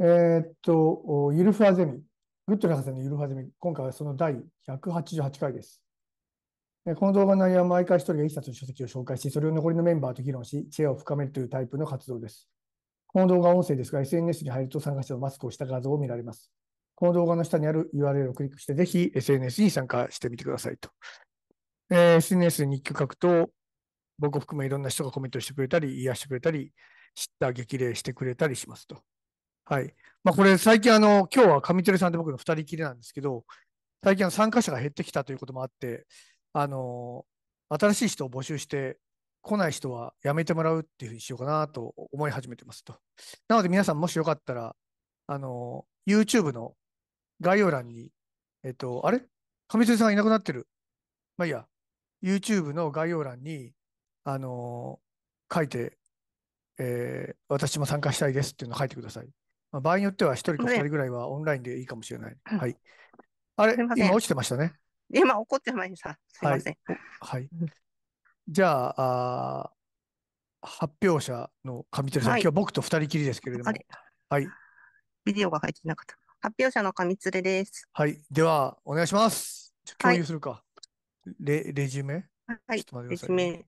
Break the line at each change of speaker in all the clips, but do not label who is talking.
えー、っと、ユルファゼミ、グッドな博士のゆるふァゼミ、今回はその第188回です。この動画の内容は毎回一人が一冊の書籍を紹介し、それを残りのメンバーと議論し、知恵を深めるというタイプの活動です。この動画は音声ですが、SNS に入ると参加者のマスクをした画像を見られます。この動画の下にある URL をクリックして、ぜひ SNS に参加してみてくださいと。えー、SNS に日記書くと、僕を含めいろんな人がコメントしてくれたり、癒してくれたり、知った激励してくれたりしますと。はい。まあ、これ最近あの、今日は上鳥さんで僕の二人きりなんですけど、最近参加者が減ってきたということもあって、あの新しい人を募集して、来ない人はやめてもらうっていうふうにしようかなと思い始めてますと。なので皆さんもしよかったら、あのー、YouTube の概要欄に、えっと、あれ上鳥さんがいなくなってる。まあいいや、YouTube の概要欄に、あの書いて、えー、私も参加したいですっていうのを書いてください。まあ、場合によっては1人か2人ぐらいはオンラインでいいかもしれない。はい。あれ、今落ちてましたね。
今怒ってました。すいませ
ん。はい。はい、じゃああ、発表者の上鶴さん、はい、今日僕と2人きりですけれども。はい。ビデオが入ってなかった。発表
者の上鶴です。
はい。では、お願いします。共有するか。はい、レレジュメはい。レジュメ。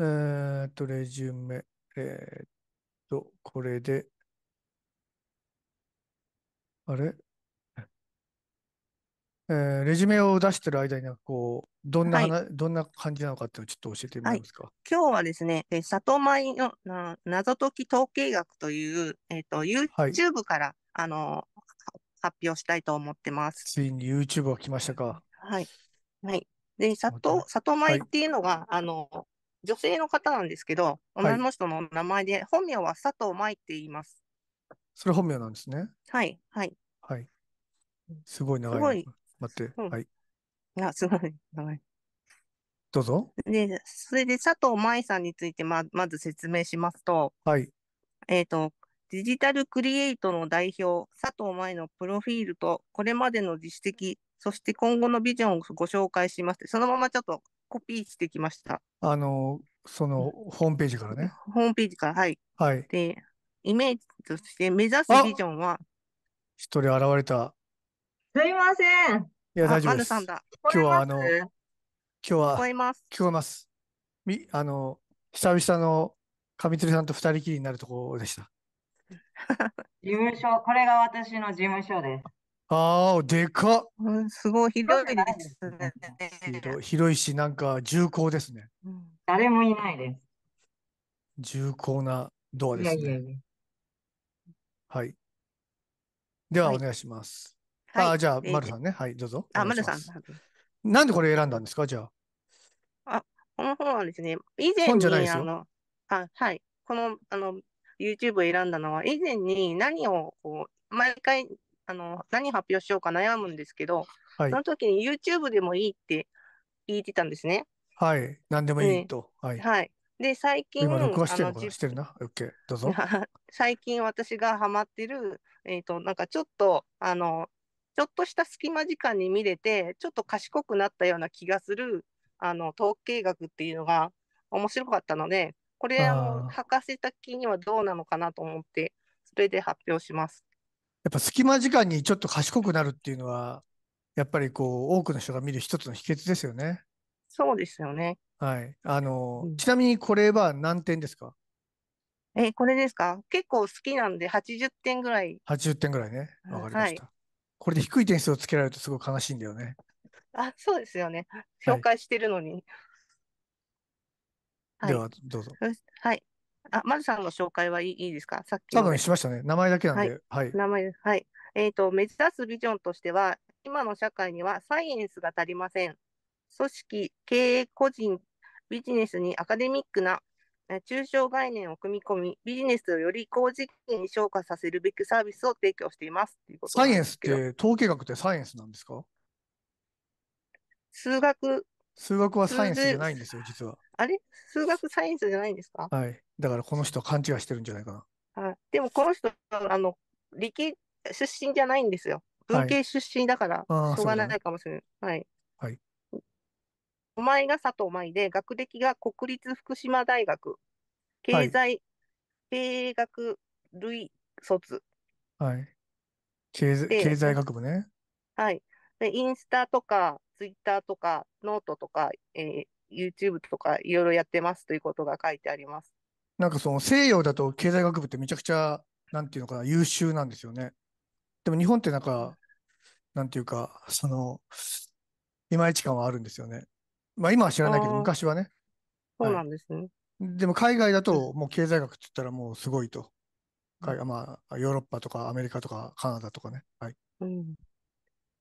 えー、っと、レジュメ。えー、っと、これで。あれえー、レジュメを出してる間になんかこうどんな、はい、どんな感じなのかっていうのをちょっと教えてもらえますか、はい、
今日はですね、え里舞のな謎解き統計学という、えーと、と YouTube から、はい、あの発表したいと思ってます。
ついに YouTube は来ましたか。
はい。はい。で、里里舞っていうのが、あの女性の方なんですけど、女の人の名前で、本名は佐藤舞って言います。
それ本名なんですね。
はい、はい。
はい。すごい長い。すごい。待って、うん、はい。あ、すごい長い。どうぞ。
で、それで佐藤舞さんについてま、まず説明しますと、はい。えっ、ー、と、デジタルクリエイトの代表、佐藤舞のプロフィールと、これまでの実績、そして今後のビジョンをご紹介します。そのままちょっとコピーしてきました。
あの、その、ホームページからね。
ホームページから、はい。はい。で、イメージとして目指すビジョンは。
一人現れた。
すいません。い
や、大丈夫です。今日は、あの、今日は、聞こえます。聞こえます。み、あの、久々の上鶴さんと二人きりになるところでした。事
務所、これが私の事務所です。
ああ、でかっ、うん、すごい広いで
すね。
広いし、なんか重厚ですね。
誰もいないです。
重厚なドアですね。いやいやいやはい。では、お願いします。はあ、じゃあ、丸さんね。はい、どうぞ。あ、丸さん。なんでこれ選んだんですかじゃ
あ。あ、この本はですね、以前本じゃないに、あの、あ、はい、この、あの、YouTube を選んだのは、以前に何をこう、毎回、あの、何発表しようか悩むんですけど、はその時に YouTube でもいいって言ってたんですね。
はい。なんでもいいと。はい。は
い。で、最近、今録画してるのして
るな。OK。どうぞ。
最近私がハマってる、えっ、ー、と、なんかちょっと、あの、ちょっとした隙間時間に見れて、ちょっと賢くなったような気がする、あの、統計学っていうのが面白かったので、これ、あの、博士的にはどうなのかなと思って、それで発表します。
やっぱ隙間時間にちょっと賢くなるっていうのは、やっぱりこう、多くの人が見る一つの秘訣ですよね。そうですよね。はい。あの、うん、ちなみにこれは何点ですかえ、
これですか結構好きなんで80点ぐらい。
80点ぐらいね。わかりました、はい。これで低い点数をつけられるとすごい悲しいんだよね。
あ、そうですよね。紹介してるのに。
はい、では、どうぞ。
はい。あ、まるさんの紹介はいいいですかさっき。多分し
ましたね。名前だけなんで。はい。名
前です。はい。えっ、ー、と、目指すビジョンとしては、今の社会にはサイエンスが足りません。組織、経営、個人ビジネスにアカデミックな抽象概念を組み込み、ビジネスをより高次元に昇華させるべきサービスを提供しています
サイエンスって、統計学ってサイエンスなんですか数学。数学はサイエンスじゃないんですよ、実は。
あれ数学サイエンスじゃないんですかは
い。だからこの人は勘違いしてるんじゃないか
な。はい。でもこの人、あの、理系出身じゃないんですよ。文系出身だから、しょうがないかもしれない。はい、はい、前が佐藤舞で、学歴が国立福島大学、経済、経営学類卒。
はい。経済経済学部ね。
はい。で、インスタとか、ツイッターとか、ノートとか、えー、YouTube とか、いろいろやってますということが書いてあります。
なんかその西洋だと経済学部ってめちゃくちゃ、なんていうのかな、優秀なんですよね。でも日本ってなんか、なんていうか、その、いまいち感はあるんですよね。まあ今は知らないけど、昔はね。そうなんですね。でも海外だと、もう経済学って言ったらもうすごいと。海外まあ、ヨーロッパとかアメリカとかカナダとかね。はい。うん。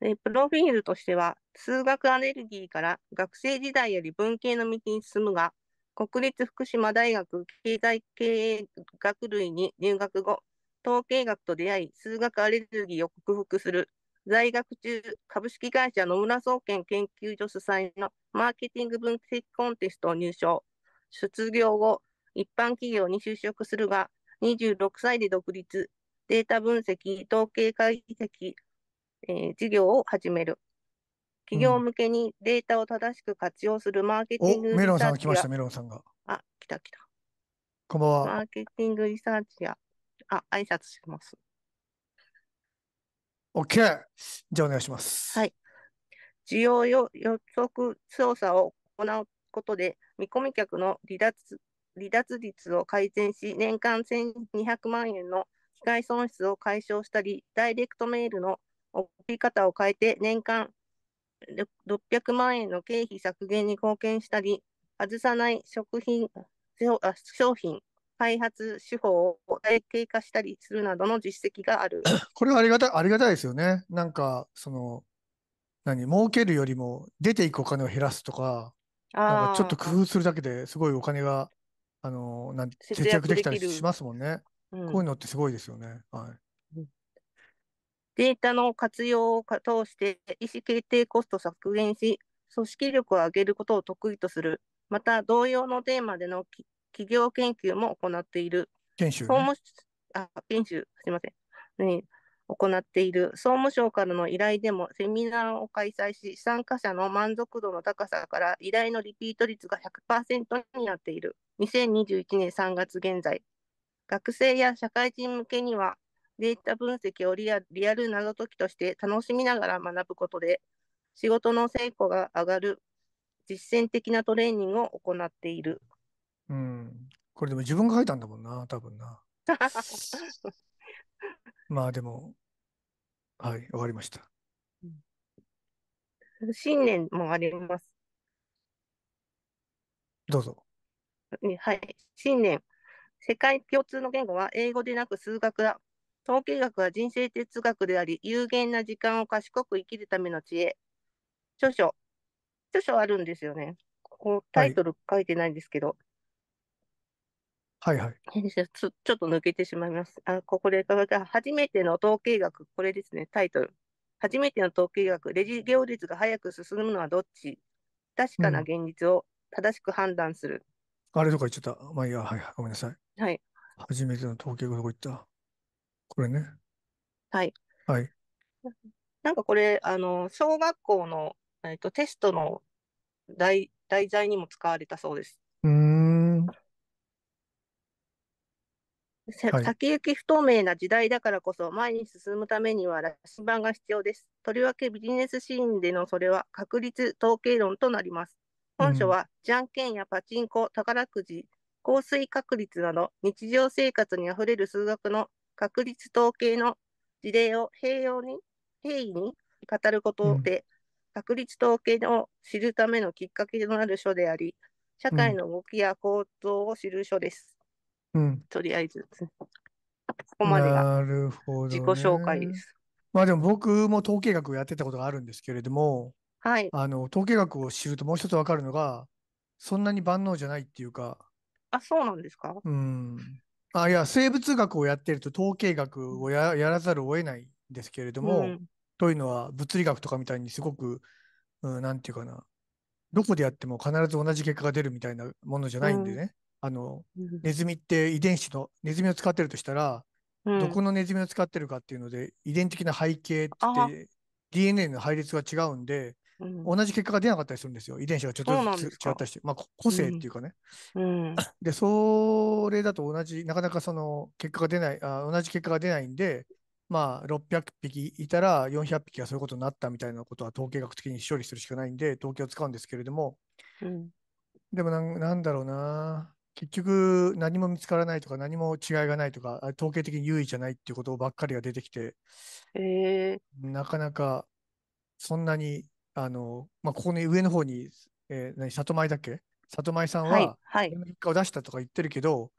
で、プロフィールとしては、数学アレルギーから学生時代より文系の道に進むが、国立福島大学経済経営学類に入学後、統計学と出会い、数学アレルギーを克服する。在学中、株式会社野村総研研究所主催のマーケティング分析コンテストを入賞。卒業後、一般企業に就職するが、26歳で独立、データ分析、統計解析、えー、事業を始める。企業向けにデータを正しく活用するマーケティングリサーチ、うん、メロンさんが来ました、メロ
ンさんが。あ、来た来た。こんばんは。マー
ケティングリサーチや、あ、挨拶します。
OK! じゃあお願いします。
はい。需要予測調査を行うことで、見込み客の離脱離脱率を改善し、年間1200万円の機械損失を解消したり、ダイレクトメールの送り方を変えて、年間600万円の経費削減に貢献したり、外さない食品商品開発手法を体系化したりするなどの実績がある。
これはありがたい、ありがたいですよね。なんか、その、何、儲けるよりも出ていくお金を減らすとか、なんかちょっと工夫するだけですごいお金が、あの、なん節約できたりしますもんね。うん、こういうのってすごいですよね。はい。
データの活用を通して意思決定コスト削減し、組織力を上げることを得意とする。また、同様のテーマでの企業研究も行っている。研修、ね、総務あ研修すみません、ね、行っている総務省からの依頼でもセミナーを開催し参加者の満足度の高さから依頼のリピート率が100%になっている2021年3月現在学生や社会人向けにはデータ分析をリアル謎解きとして楽しみながら学ぶことで仕事の成果が上がる実践的なトレーニングを行っている
うん。これでも自分が書いたんだもんな、多分な。まあでも、はい、終わりました。
新年もあります。どうぞ。はい、新年。世界共通の言語は英語でなく数学だ。統計学は人生哲学であり、有限な時間を賢く生きるための知恵。著書。著書あるんですよね。ここタイトル書いてないんですけど。はいはい。ちょちょっと抜けてしまいます。あここで初めての統計学、これですね、タイトル。初めての統計学、レジ行列が早く進むのはどっち確かな現実を正しく判断する。
うん、あれとか言っちゃった。まあいいや、はい、ごめんなさい。はい。初めての統計学どこ行った。これね。はい。はい。
なんかこれ、あの、小学校の、えーと、とテストの題題材にも使われたそうです。はい、先行き不透明な時代だからこそ前に進むためには羅針盤が必要です。とりわけビジネスシーンでのそれは確率統計論となります。本書は、じゃんけんやパチンコ、宝くじ、降水確率など日常生活にあふれる数学の確率統計の事例を併用に平易に語ることで、うん、確率統計を知るためのきっかけとなる書であり、社会の動きや構造を知る書です。うん、とりあえず、ここまでが
自己紹介です。まあでも僕も統計学をやってたことがあるんですけれども、はい、あの統計学を知るともう一つ分かるのが、そんなに万能じゃないっていうか。
あ、そうなんですか
うん。あ、いや、生物学をやってると統計学をやらざるを得ないんですけれども、うん、というのは物理学とかみたいにすごく、うん、なんていうかな、どこでやっても必ず同じ結果が出るみたいなものじゃないんでね。あの、ネズミって遺伝子の、ネズミを使ってるとしたら、うん、どこのネズミを使ってるかっていうので、遺伝的な背景って、DNA の配列が違うんで、うん、同じ結果が出なかったりするんですよ。遺伝子がちょっとずつ違ったりして、まあ、個性っていうかね。うん、で、それだと同じ、なかなかその結果が出ないあ、同じ結果が出ないんで、まあ、600匹いたら400匹がそういうことになったみたいなことは統計学的に処理するしかないんで、統計を使うんですけれども、でもなん、なんだろうな。結局何も見つからないとか何も違いがないとか統計的に優位じゃないっていうことばっかりが出てきて、えー、なかなかそんなにあの、まあ、ここに上の方に、えー、何里前だっけ里前さんは、はい、結果を出したとか言ってるけど、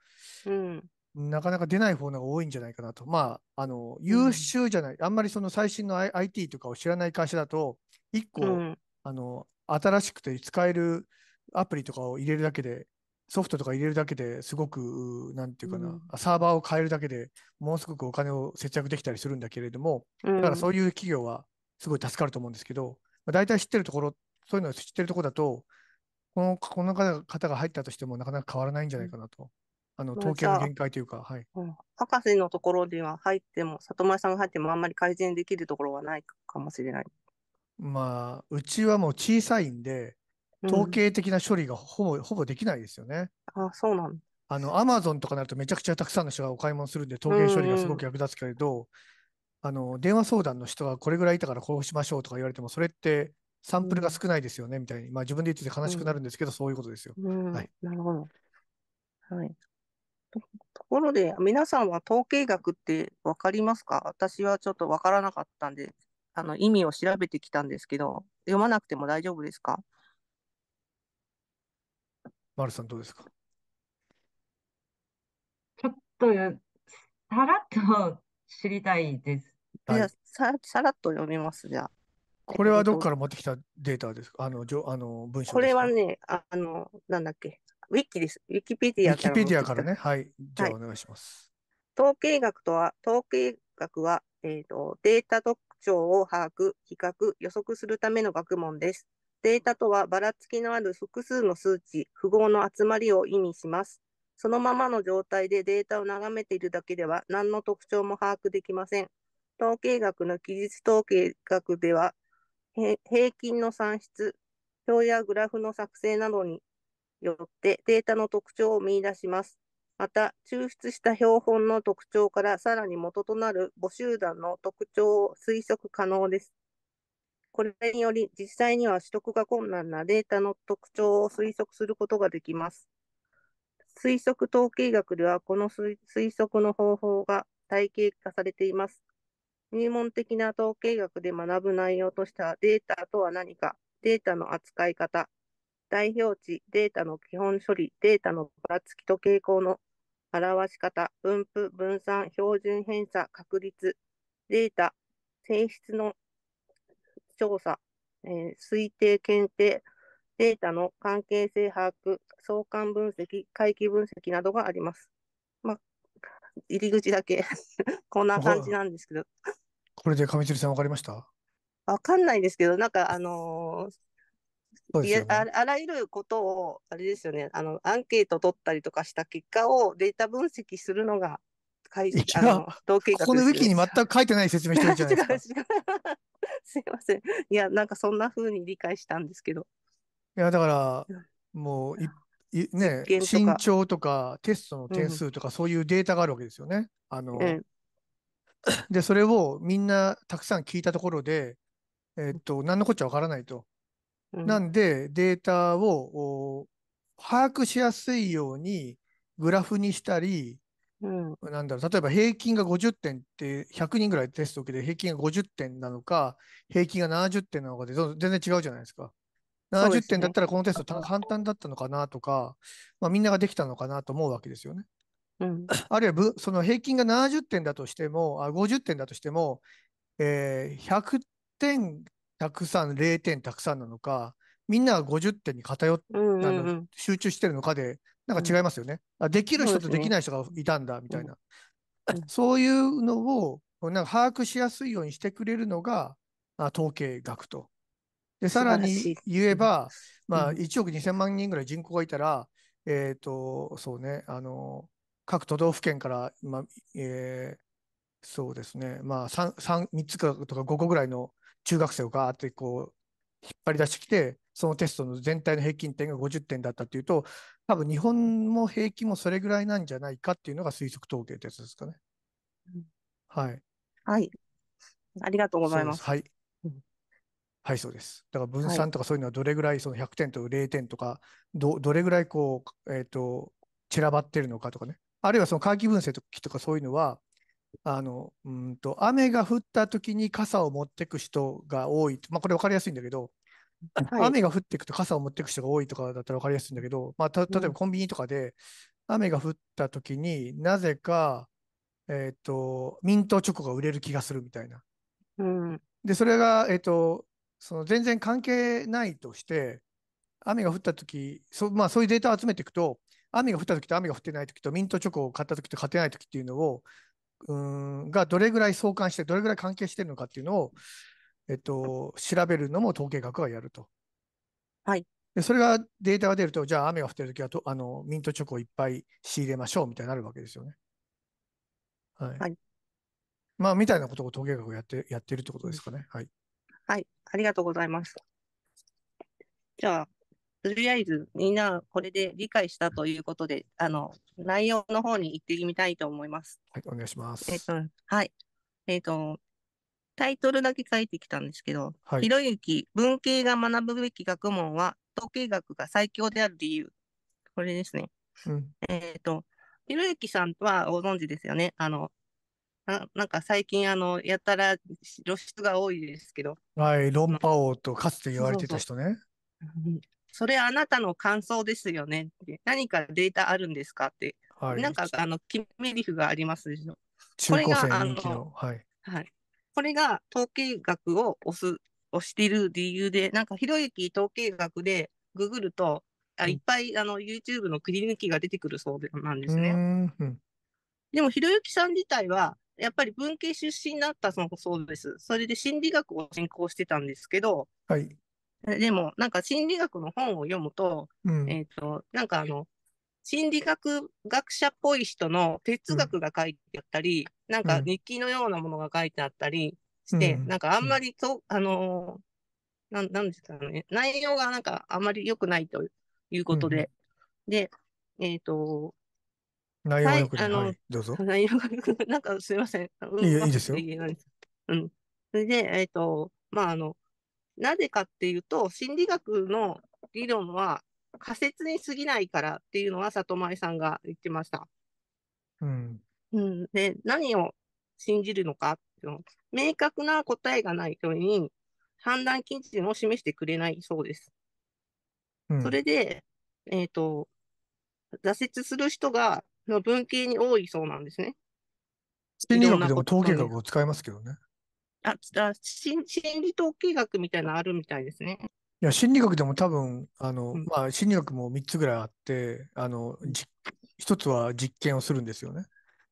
はい、うん、なかなか出ない方が多いんじゃないかなとまああの優秀じゃない、うん、あんまりその最新の IT とかを知らない会社だと1個、うん、あの新しくて使えるアプリとかを入れるだけでソフトとか入れるだけですごく、なんていうかな、うん、サーバーを変えるだけでもうすごくお金を節約できたりするんだけれども、だからそういう企業はすごい助かると思うんですけど、まあ、大体知ってるところ、そういうのを知ってるところだと、このこの方が入ったとしてもなかなか変わらないんじゃないかなと。あの統計の限界というか、はい、
博士のところには入っても、里前さんが入ってもあんまり改善できるところはないか
もしれない。まあ、うちはもう小さいんで、統計的な処理がほぼ、うん、ほぼできないですよね。あ、そうなんあの、アマゾンとかになるとめちゃくちゃたくさんの人がお買い物するんで、統計処理がすごく役立つけれど、うんうん、あの、電話相談の人がこれぐらいいたからこうしましょうとか言われても、それってサンプルが少ないですよね、みたいに。まあ自分で言ってて悲しくなるんですけど、うん、そういうことですよ。
うん、はい。なるほど。はい。ところで、皆さんは統計学って分かりますか私はちょっと分からなかったんで、あの意味を調べてきたんですけど、読まなくても大丈夫ですか
丸さんどうですか
ちょっと、さらっと知りたいです。じ
ゃささらっと読みます、
じゃこれはどこから持ってきたデータですかあの、じょあの文章これ
はね、あの、なんだっけ、ウィキです。ウィキペディアから。ウィキペディアから
ね。はい。じゃあお願いします。
はい、統計学とは、統計学は、えっ、ー、と、データ特徴を把握、比較、予測するための学問です。データとはばらつきのある複数の数値、符号の集まりを意味します。そのままの状態でデータを眺めているだけでは何の特徴も把握できません。統計学の記述統計学では、平均の算出、表やグラフの作成などによってデータの特徴を見出します。また、抽出した標本の特徴からさらに元となる母集団の特徴を推測可能です。これにより実際には取得が困難なデータの特徴を推測することができます。推測統計学ではこの推測の方法が体系化されています。入門的な統計学で学ぶ内容としてはデータとは何か、データの扱い方、代表値、データの基本処理、データのばらつきと傾向の表し方、分布、分散、標準偏差、確率、データ、性質の調査、えー、推定検定、データの関係性把握、相関分析、回帰分析などがあります。まあ、入り口だけ こんな感じなんですけど。
これで上鶴さん分かりました
わかんないですけど、なんかあのーね、いやああらゆることを、あれですよねあの、アンケート取ったりとかした結果をデータ分析するのが、いやあの統計学ここのウィキに全
く書いてない説明してるじゃないですか。
すいません。いや、なんかそんな風に理解したんですけど。
いや、だから、もうい、いね、身長とかテストの点数とか、そういうデータがあるわけですよね。あの、うん、で、それをみんなたくさん聞いたところで、えー、っと、何のこっちゃわからないと。うん、なんで、データを把握しやすいようにグラフにしたり、うん、なんだろう例えば平均が50点って100人ぐらいテスト受けて平均が50点なのか平均が70点なのかで全然違うじゃないですか。70点だったらこのテスト、簡単だったのかなとか、まあ、みんなができたのかなと思うわけですよね。うん、あるいはその平均が70点だとしてもあ50点だとしても、えー、100点たくさん0点たくさんなのかみんなが50点に偏った、うんうん、集中してるのかでなんか違いますよね。うん、あできる人とできない人がいたんだ、みたいな。そういうのを、なんか把握しやすいようにしてくれるのが、あ統計学と。で、さらに言えば、まあ、1億2000万人ぐらい人口がいたら、うん、えっ、と、そうね、あの、各都道府県から、まあ、えー、そうですね、まあ3、3, 3つかとか5個ぐらいの中学生をガーってこう、引っ張り出してきて、そのテストの全体の平均点が50点だったっていうと、多分日本も平均もそれぐらいなんじゃないかっていうのが推測統計ってやつですかね。はい。
はい。ありがとうございます。すは
い。はい、そうです。だから分散とかそういうのはどれぐらいその100点と0点とか、どどれぐらいこう、えっ、ー、と、散らばってるのかとかね。あるいはその回帰分析とかそういうのは、あの、うんと、雨が降った時に傘を持ってく人が多い。まあ、これ分かりやすいんだけど、はい、雨が降っていくと傘を持っていく人が多いとかだったら分かりやすいんだけど、まあ、た例えばコンビニとかで雨が降った時になぜか、えっ、ー、とミントチョコが売れる気がするみたいな。うん、でそれが、えっ、ー、とその全然関係ないとして雨が降った時そ,、まあ、そういうデータを集めていくと雨が降った時と雨が降ってない時とミントチョコを買った時と買ってない時っていうのをうんがどれぐらい相関してどれぐらい関係してるのかっていうのをえっと、調べるのも統計学がやると。はい。で、それがデータが出ると、じゃあ雨が降ってるときはとあの、ミントチョコをいっぱい仕入れましょうみたいになるわけですよね。はい。はい、まあ、みたいなことを統計学をやって、やってるってことですかね。はい。はい。ありがとうございます。じゃあ、とりあえずみん
なこれで理解したということで、あの、内容の方に行ってみたいと思います。はい、お願いします。えっと、はい。えっと、タイトルだけ書いてきたんですけど、ひろゆき、文系が学ぶべき学問は、統計学が最強である理由。これですね。うん、えっ、ー、と、ひろゆきさんはご存知ですよね。あの、ななんか最近、あの、やたら露出が多いですけど。
はい、論破王とかつて言われてた人ね。
それあなたの感想ですよね何かデータあるんですかって、はい、なんかあの決めリフがありますでしょ。
これがあの、はい、
はい、これが統計学を推す、推している理由で、なんかひろゆき統計学でググると、あいっぱいあの YouTube のくり抜きが出てくるそうなんですね。でもひろゆきさん自体は、やっぱり文系出身だったそうです。それで心理学を専攻してたんですけど、はい、でもなんか心理学の本を読むと、うん、えっ、と、なんかあの、心理学学者っぽい人の哲学が書いてあったり、うん、なんか日記のようなものが書いてあったりして、うん、なんかあんまりと、あのー、なん、なんですかね、内容がなんかあんまり良くないということで、うん、で、えっ、ー、と、
内容が良くない、はい、あの、どうぞ。
内容が良くない、なんかすいません。うん、いいいですよ。うん。それで、えっ、ー、と、まあ、あの、なぜかっていうと、心理学の理論は、仮説に過ぎないからっていうのは里前さんが言ってました。うん。うん、で、何を信じるのかっていうの、明確な答えがないとうに、判断基準を示してくれないそうです。うん、それで、えっ、ー、と、挫折する人が、の文系に多いそうなんですね。
心理学でも統計学を使いますけどね。
あ、心心理統計学みたいなのあるみたいですね。
いや、心理学でも多分、あの、うん、まあ、心理学も3つぐらいあって、あの、1つは実験をするんですよね。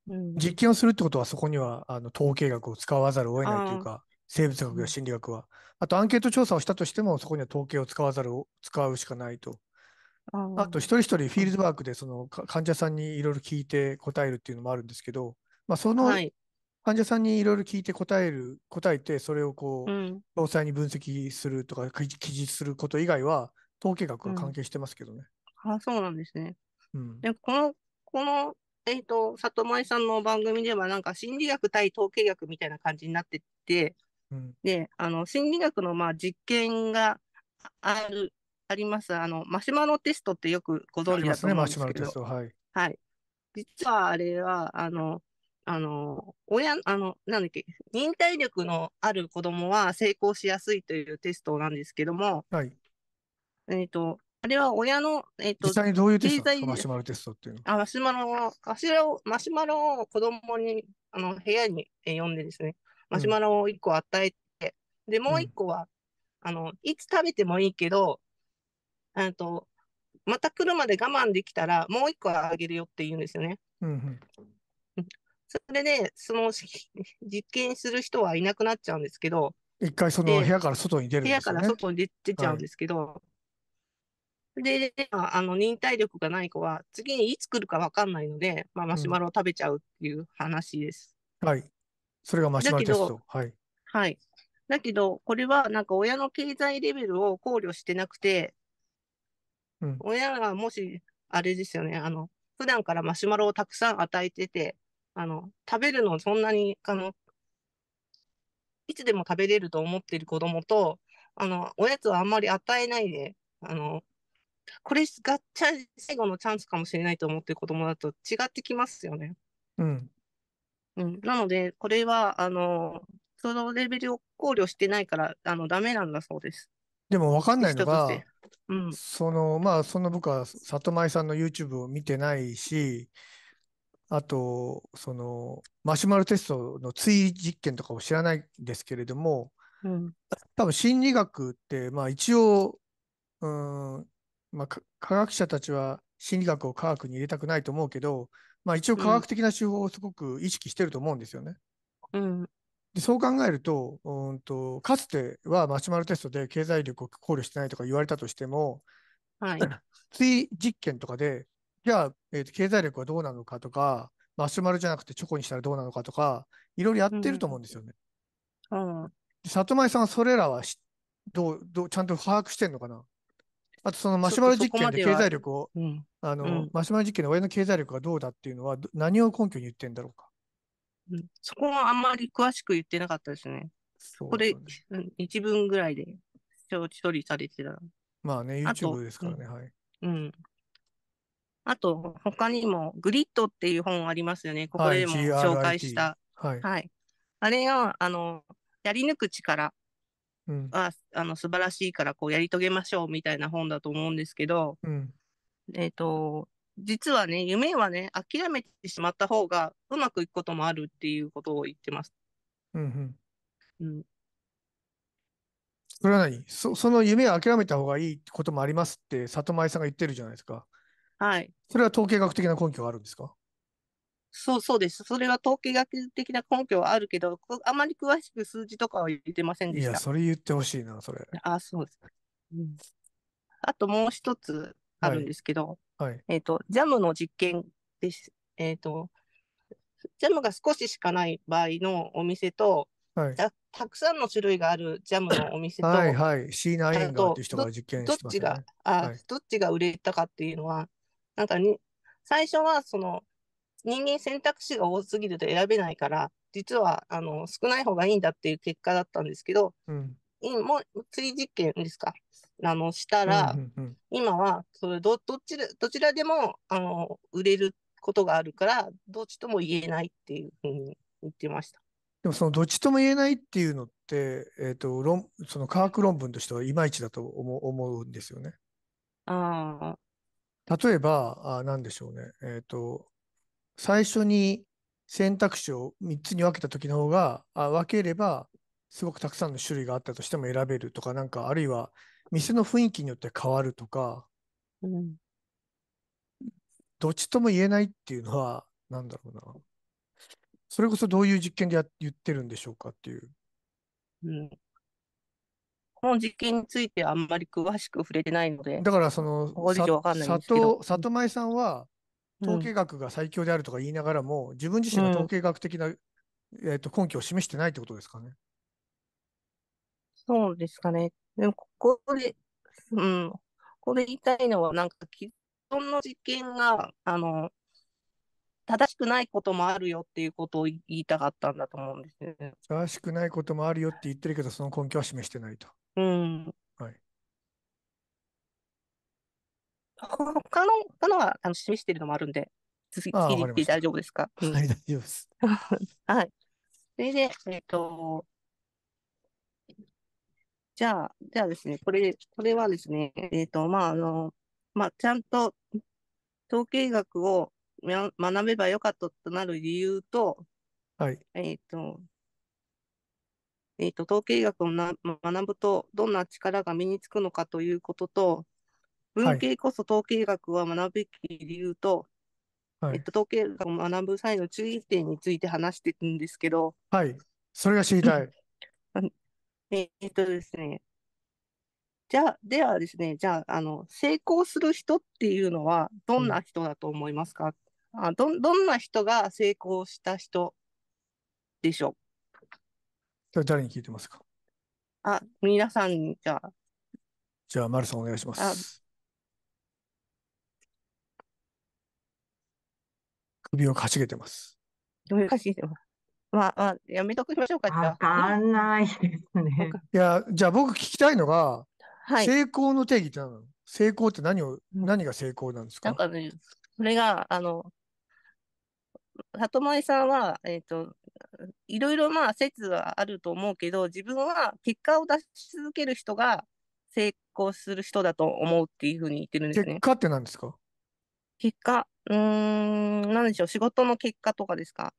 うん、実験をするってことは、そこには、あの、統計学を使わざるを得ないというか、生物学や心理学は。あと、アンケート調査をしたとしても、そこには統計を使わざるを、使うしかないと。あと、一人一人フィールドワークで、その、患者さんにいろいろ聞いて答えるっていうのもあるんですけど、まあ、その患者さんにいろいろ聞いて答える、答えて、それをこう、うん、詳細に分析するとか、記述すること以外は、統計学が関係してますけどね。
うん、あそうなんですね。うん、でこの、この、えっ、ー、と、里前さんの番組では、なんか心理学対統計学みたいな感じになってて、うん、で、あの、心理学の、まあ、実験がある、あります。あの、マシュマロテストってよくご存知だと思うんですけど。ありますね、マシュマロテスト。はい。はい。実はあれは、あの、あの、親、あの、なんだっけ、忍耐力のある子供は成功しやすいというテストなんですけども、はい。えっ、ー、と、あれは親の、えっ、ー、と、実際にどういうテストマシュマロテストっていうのあ、マシュマロ、マシュマロ、マシュマロを子供に、あの、部屋に、え呼んでですね、マシュマロを一個与えて、うん、で、もう一個は、うん、あの、いつ食べてもいいけど、えっと、また来るまで我慢できたら、もう一個あげるよって言うんですよね。うん、うんそれで、その実験する人はいなくなっちゃうんですけど、一回その部屋
から外に出るんですよ、ね、部屋から外に出出ちゃうんです
けど、はい、で、あの忍耐力がない子は、次にいつ来るか分かんないので、まあ、マシュマロを食べちゃうっていう
話です。うん、はい。それがマシュマロテスト。はい。
はい。だけど、これはなんか親の経済レベルを考慮してなくて、うん、親がもし、あれですよね、あの、普段からマシュマロをたくさん与えてて、あの、食べるのそんなに、あの、いつでも食べれると思っている子供と、あの、おやつはあんまり与えないで、あの、これが最後のチャンスかもしれないと思ってる子供だと違ってきますよね。うん。うん、なので、これは、あの、そのレベルを考慮してないから、あの、ダメなんだそうです。
でも分かんないのが、うん、その、まあ、その僕は、里前さんの YouTube を見てないし、あと、その、マシュマロテストの追実験とかを知らないんですけれども、うん、多分心理学って、まあ一応、うん、まあ、科学者たちは心理学を科学に入れたくないと思うけど、まあ一応科学的な手法をすごく意識してると思うんですよね。うん、でそう考えるとうんと、かつてはマシュマロテストで経済力を考慮してないとか言われたとしても、はい、追実験とかでじゃあ、えー、と経済力はどうなのかとか、マシュマロじゃなくてチョコにしたらどうなのかとか、いろいろやってると思うんですよね。うん。うん、里前さんはそれらはどうどうちゃんと把握してんのかなあとそのマシュマロ実験で経済力を、うん、あの、うん、マシュマロ実験の親の経済力がどうだっていうのは、何を根拠に言ってんだろうか。うん、
そこはあんまり詳しく言ってなかったですね。すねこれ、一文ぐらいで取りされてた
まあね、YouTube ですからね、はい。
うん。あと、他にも、グリッドっていう本ありますよね。ここでも紹介した。はい。はい、あれが、あの、やり抜く力は、うん、あの素晴らしいから、こう、やり遂げましょうみたいな本だと思うんですけど、うん、えっ、ー、と、実はね、夢はね、諦めてしまった方がうまくいくこともあるっていうことを言ってます。
うん、うん、うん。それは何そその夢を諦めた方がいいこともありますって、里前さんが言ってるじゃないですか。はい。それは統計学的な根拠はあるんですか
そうそうです。それは統計学的な根拠はあるけど、あまり詳しく数字とかは言ってませんでした。いや、そ
れ言ってほしいな、それ。
あ、そうです。うん、あともう一つあるんですけど、はいはい、えっ、ー、と、ジャムの実験です。えっ、ー、と、ジャムが少ししかない場合のお店と、はい、たたくさんの種類があるジャムのお店と、はいは
い、シーナ・エンガーっていう人が実験してます、ね、どっちが、あ、はい、ど
っちが売れたかっていうのは、なんかに、最初はその、人間選択肢が多すぎると選べないから、実はあの少ない方がいいんだっていう結果だったんですけど、うん、もう追実験ですか、あのしたら、うんうんうん、今はそれどどちらどちらでもあの売れることがあるから、どっちとも言えないっていうふうに言ってました。
でもそのどっちとも言えないっていうのって、えーと、と論その科学論文としてはいまいちだと思思うんですよね。ああ、例えば、あ何でしょうね。えっ、ー、と、最初に選択肢を3つに分けた時の方が、あ分ければ、すごくたくさんの種類があったとしても選べるとか、なんか、あるいは、店の雰囲気によって変わるとか、うん、どっちとも言えないっていうのは、なんだろうな。それこそどういう実験でや言ってるんでしょうかっていう。うんの時期についてあんまり詳しく触れてないので。だからその、里前さんは、統計学が最強であるとか言いながらも、うん、自分自身の統計学的な、うん、えと、根拠を示してないってことですかね。そ
うですかね。でも、ここで、うん、ここで言いたいのは、なんか、既存の実験が、あの、正しくないこともあるよっていうことを言いたかったんだと思うんですね。
正しくないこともあるよって言ってるけど、その根拠は示してないと。うん。はい。他
の他のはあの示しているのもあるんで、次、ああ、わ大丈夫ですか
うん。はい、大丈夫です。
はい。それで、えっと、じゃあ、じゃあですね、これ、これはですね、えっと、まあ、あの、まあ、ちゃんと統計学を学べばよかったとなる理由と、はい。えっと、えーと、統計学を学ぶとどんな力が身につくのかということと文系こそ統計学は学ぶべき理由とはい、えーと、統計学を学ぶ際の注意点について話していくんですけど
はいそれが知りたい
えっとですねじゃあではですねじゃああの成功する人っていうのはどんな人だと思いますか、うん、あどどんな人が成功した人
でしょうじゃ誰に聞いてますか
あ、皆さんじゃあ。
じゃあ、丸さんお願いします。首をかしげてます。首をかしげてます。まあ、まあ、やめときましょうか。わかんないですね。いや、じゃあ僕聞きたいのが、はい、成功の定義って何なの成功って何を、何が成功なんですかなんかね、そ
れが、あの、里前さんは、えーと、いろいろまあ説はあると思うけど自分は結果を出し続ける人が成功する人だと思うっていうふうに言ってるんですね。結果って何ですか結果うなんでしょう仕事の結果とかですか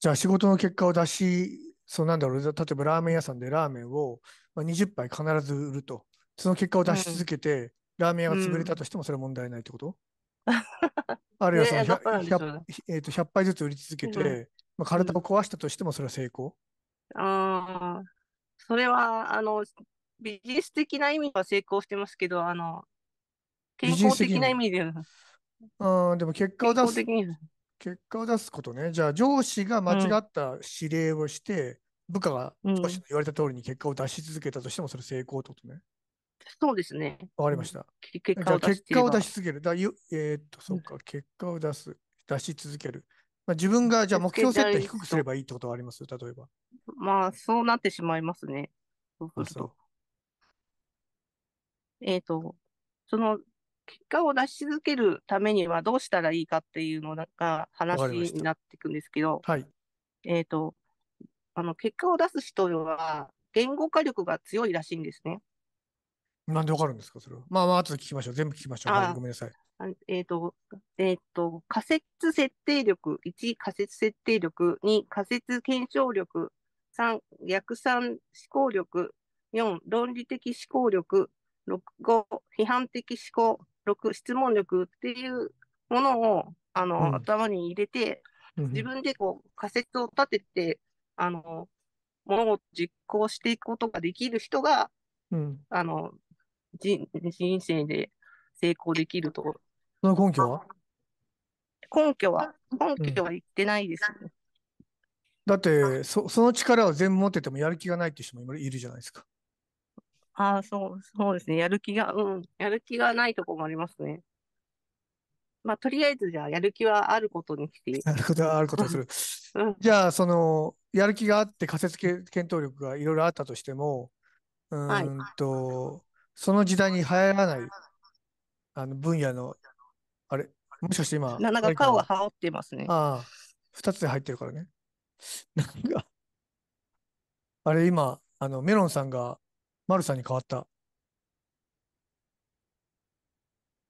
じゃあ仕事の結果を出しそうなんだろう例えばラーメン屋さんでラーメンを20杯必ず売るとその結果を出し続けて、うん、ラーメン屋が潰れたとしてもそれは問題ないってこと、うんあるいはその 100,、100えー、と100杯ずつ売り続けて、うん、まあ、体を壊したとしてもそれは成功、
うん、ああ、それは、あの、ビジネス的な意味は成功してますけど、あの、健康的な意味
では。うん、でも結果を出す。結果を出すことね。じゃあ、上司が間違った指令をして、うん、部下が上司の言われた通りに結果を出し続けたとしても、それ成功ってことね。
そうですね。わかりました。結果を出結果を出し
続ける。だゆえー、っと、そうか、結果を出す、出し続ける。まあ、自分がじゃあ目標設定低くすればいいってことはあります例えば。
まあ、そうなってしまいますね。そうすると。えっ、ー、と、その結果を出し続けるためにはどうしたらいいかっていうのが話になっていくんですけど、はい、えっ、ー、と、あの結果を出す人は言語化力が強いらしいんですね。
なんでわかるんですか、それは。まあまあ、後で聞きましょう。全部聞きましょう。はい、ごめんなさい。
えっ、ー、と、えっ、ー、と、仮説設定力、1、仮説設定力、2、仮説検証力、3、逆算思考力、4、論理的思考力、6、5、批判的思考、6、質問力っていうものを、あの、うん、頭に入れて、自分でこう、仮説を立てて、あの、ものを実行していくことができる人が、うん、あの人人生で成功できると。
その根拠は
根拠は、根拠は言ってないですね。うん、
だってそ、その力を全部持っててもやる気がないって人もいるじゃないですか。
ああ、そう、そうですね。やる気が、うん、やる気がないとこもありますね。まあ、とりあえずじゃあ、やる気はあることに
して。やることはあることにする。うん、じゃあ、その、やる気があって仮説検討力がいろいろあったとしても、うんと、はいその時代に流行らないあの分野の、あれ、もしかして今。なんか顔が
羽織ってますね。
ああ、二つで入ってるからね。なんか、あれ今、あの、メロンさんが、マルさんに変わった。あ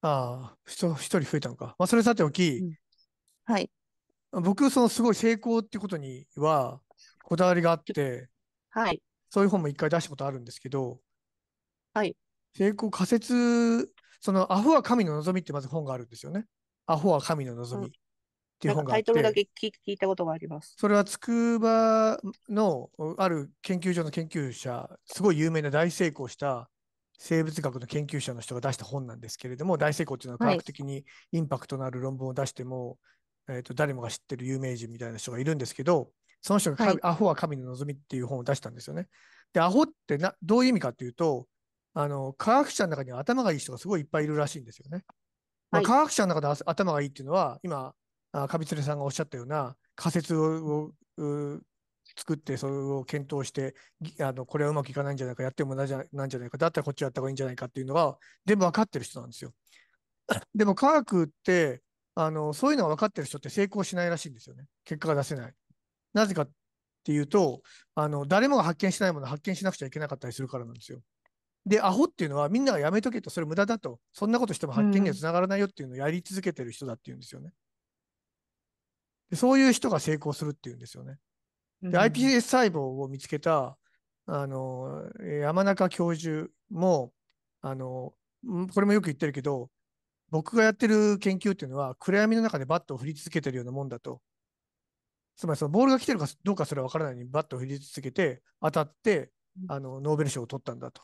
あ、人、一人増えたのか。まあ、それさておき、うん、はい。僕、そのすごい成功ってことには、こだわりがあって、はい。そういう本も一回出したことあるんですけど、はい。成功仮説、その、アホは神の望みってまず本があるんですよね。アホは神の望みっていう本があって、うん、タイトルだけ
聞いたことがあります。
それは筑波のある研究所の研究者、すごい有名な大成功した生物学の研究者の人が出した本なんですけれども、大成功っていうのは科学的にインパクトのある論文を出しても、はい、えーと、誰もが知ってる有名人みたいな人がいるんですけど、その人が、はい、アホは神の望みっていう本を出したんですよね。で、アホってなどういう意味かっていうと、あの科学者の中には頭がいい人がすごいいっぱいいるらしいんですよね。まあ、科学者の中で頭がいいっていうのは、今、上レさんがおっしゃったような仮説を作って、それを検討して、あのこれはうまくいかないんじゃないか、やってもなんじゃなんじゃないか、だったらこっちやった方がいいんじゃないかっていうのが、全部分かってる人なんですよ。でも科学ってあの、そういうのが分かってる人って成功しないらしいんですよね。結果が出せない。なぜかっていうと、あの誰もが発見しないものを発見しなくちゃいけなかったりするからなんですよ。で、アホっていうのはみんながやめとけと、それ無駄だと、そんなことしても発見にはつながらないよっていうのをやり続けてる人だっていうんですよね。でそういう人が成功するっていうんですよね。で、iPS 細胞を見つけた、あの、山中教授も、あの、これもよく言ってるけど、僕がやってる研究っていうのは、暗闇の中でバットを振り続けてるようなもんだと。つまりそのボールが来てるかどうかすら分からないにバットを振り続けて、当たって、あの、ノーベル賞を取ったんだと。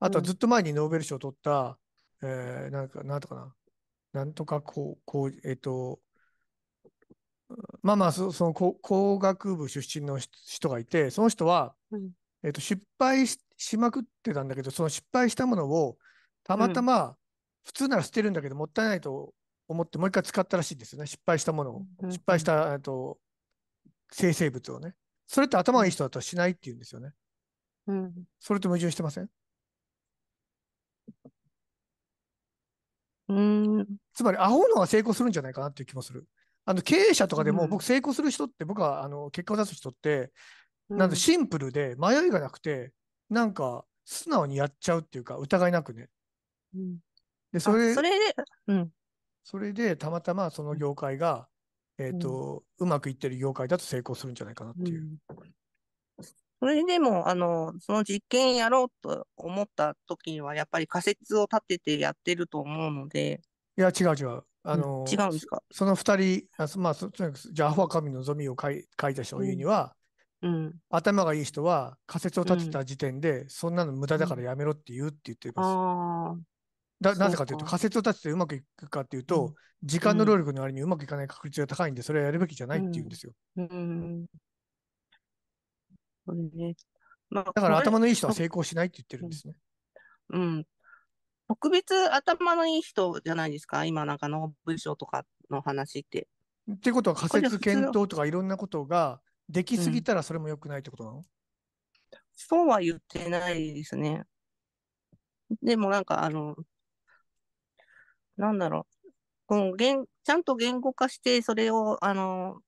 あとはずっと前にノーベル賞を取った、うん、えー、なんか、なんとかな、なんとかこう、こう、えっ、ー、と、まあまあそ、その工学部出身の人がいて、その人は、うん、えっ、ー、と、失敗しまくってたんだけど、その失敗したものを、たまたま、普通なら捨てるんだけど、もったいないと思って、もう一回使ったらしいんですよね。失敗したものを。失敗した、えっと、生成物をね。それって頭がいい人だとしないっていうんですよね。うん、それと矛盾してませんうんつまり、アホのは成功するんじゃないかなっていう気もする。あの経営者とかでも、僕、成功する人って、僕はあの結果を出す人って、なんシンプルで迷いがなくて、なんか素直にやっちゃうっていうか、疑いなくね。うん、で、それ、それで、うん。それで、たまたまその業界が、えっ、と、うまくいってる業界だと成功するんじゃないかなっていう。
それでも、あの、その実験やろうと思った時には、やっぱり仮説を立ててやってると思うので。
いや、違う違う。あの、違うんですかその二人、あまあ、とにかく、じゃあ、アホは神のぞみを書いた人を言うには、うん、頭がいい人は仮説を立てた時点で、うん、そんなの無駄だからやめろって言うって言ってます。だなぜかというと仮説を立ててうまくいくかっていうと、時間の労力の割にうまくいかない確率が高いんでそれはやるべきじゃないって言うんですよ。うんほどね。まあ、だから頭のいい人は成功しないって言ってるんですね。うん。
特別頭のいい人じゃないですか、今なんかの文章とかの話って。
っていうことは仮説検討とかいろんなことができすぎたらそれも良くないってことなの、うん、そうは言ってないですね。
でもなんかあの、なんだろう。この言ちゃんと言語化して、それを、あの、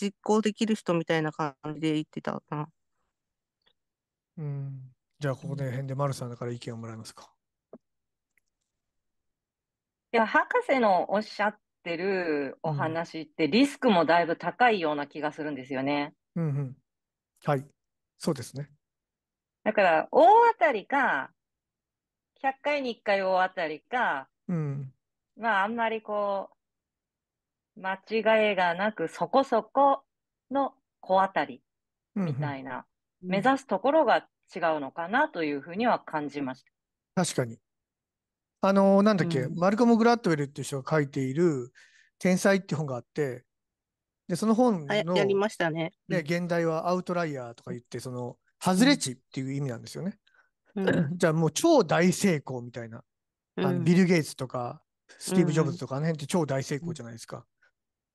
実行できる人みたいな感じで言ってたな。
うん。じゃあ、ここで辺で丸さんだから意見をもらえますか。
いや、博士のおっしゃってるお話って、リスクもだいぶ高いような気がするんですよね。
うん、うん、はい。そうですね。
だから、大当たりか、100回に1回大当たりか、うん、まあ、あんまりこう、間違いがなくそこそこの小あたりみたいな、うん、目指すところが違うのかなというふうには感じまし
た。確かに。あのー、なんだっけ、うん、マルコム・グラッドウェルっていう人が書いている「天才」って本があってでその本のやりましたね、で、現代はアウトライアーとか言ってその外れ値っていう意味なんですよね。うん、じゃあもう超大成功みたいな、あのビル・ゲイツとかスティーブ・ジョブズとかね、って超大成功じゃないですか。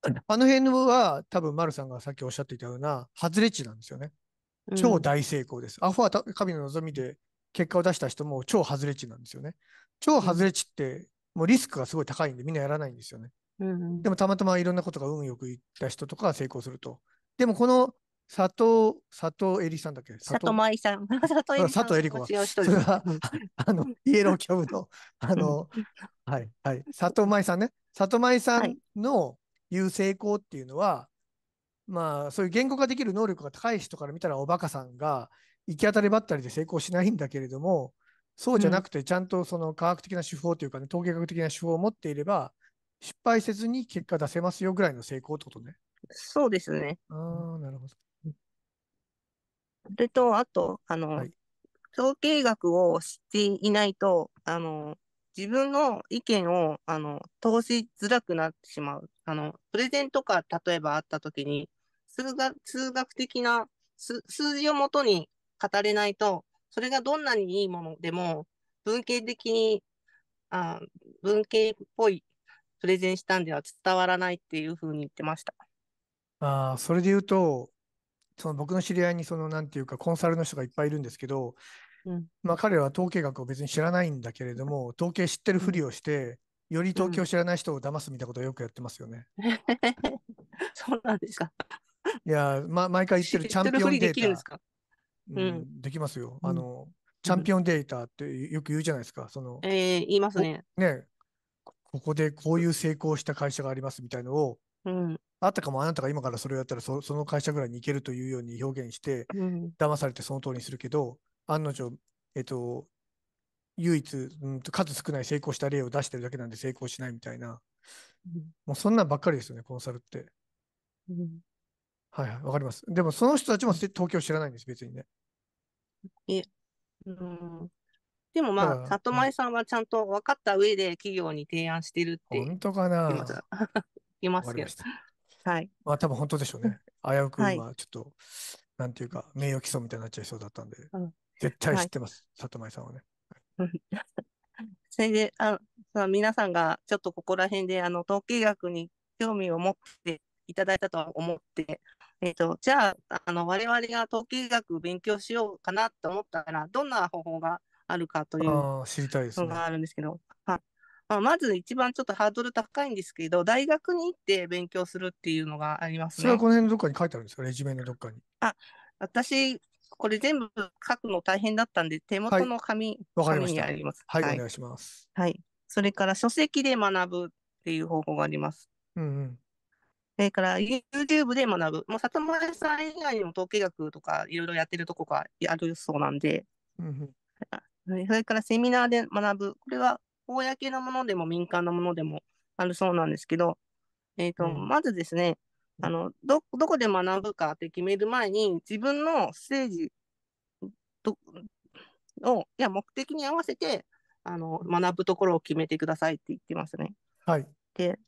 あの辺は多分丸さんがさっきおっしゃっていたような外れ値なんですよね。超大成功です。うん、アホは神の望みで結果を出した人も超外れ値なんですよね。超外れ値ってもうリスクがすごい高いんでみんなやらないんですよね。うん、でもたまたまいろんなことが運よくいった人とかが成功すると。でもこの佐藤、佐藤えりさんだっけ佐藤舞
さん。佐藤恵里さん。佐藤えり子は。それは、
あの、イエローキャブの、あの、はい、はい。佐藤舞さんね。佐藤舞さんの、はい、いう成功っていうのは、まあ、そういう言語化できる能力が高い人から見たらおバカさんが行き当たりばったりで成功しないんだけれども、そうじゃなくて、ちゃんとその科学的な手法というかね、統計学的な手法を持っていれば、失敗せずに結果出せますよぐらいの成功ってことね。そうですね。ああ、なるほど。それと、あと、あの、はい、統
計学を知っていないと、あの、自分の意見を、あの、通しづらくなってしまう。あの、プレゼンとか、例えばあった時に、数学、数学的な数字をもとに語れないと、それがどんなにいいものでも、文系的に、あ文系っぽいプレゼンしたんでは伝わらないっていうふうに言ってました。
あそれで言うと、その僕の知り合いに、その、なんていうか、コンサルの人がいっぱいいるんですけど、うん、まあ彼らは統計学を別に知らないんだけれども、統計知ってるふりをして、より東京知らない人を騙すみたいなことをよくやってますよね。そうなんですか。いや、ま、毎回言ってるチャンピオンデー
タ。うん、
できますよ。あの、チャンピオンデータってよく言うじゃないですか。その、
えー、言いますね。
ね、ここでこういう成功した会社がありますみたいのを、うん、あったかもあなたが今からそれをやったらその会社ぐらいに行けるというように表現して、うん、騙されてその通りにするけど、案の定、えっと、唯一、うん、数少ない成功した例を出してるだけなんで成功しないみたいな、うん、もうそんなんばっかりですよね、コンサルって。うん、はいはい、わかります。でもその人たちも東京知らないんです、別にね。え、うん。
でもまあ、里前さんはちゃんと分かった上で企業に提案してる
って。本当かな いますけど。はい。まあ多分本当でしょうね。危うく今ちょっと、はい、なんていうか、名誉毀損みたいになっちゃいそうだったんで、うん、絶対知ってます、はい、里前さんはね。
それで、あそ皆さんがちょっとここら辺であの統計学に興味を持っていただいたとは思って、えーと、じゃああの我々が統計学勉強しようかなと思ったらどんな方法があるかというのがあるんですけど、ね、はまあ、まず一番ちょっとハードル高いんですけど大学に行って勉強するっていうのがありますね。それはこの
辺のどっかに書いてあるんですかレジュメのどっかに。
あ私これ全部書くの大変だったんで、手元の紙、はい、紙にあります。はい、はい、お願いします。はい。それから書籍で学ぶっていう方法があります。うんうん。それから YouTube で学ぶ。もう里前さん以外にも統計学とかいろいろやってるとこがあるそうなんで、うんうん、それからセミナーで学ぶ。これは公のものでも民間のものでもあるそうなんですけど、えっ、ー、と、うん、まずですね、あのどどこで学ぶかって決める前に自分のステージをや目的に合わせてあの学ぶところを決めてくださいって言ってますね。はい、で、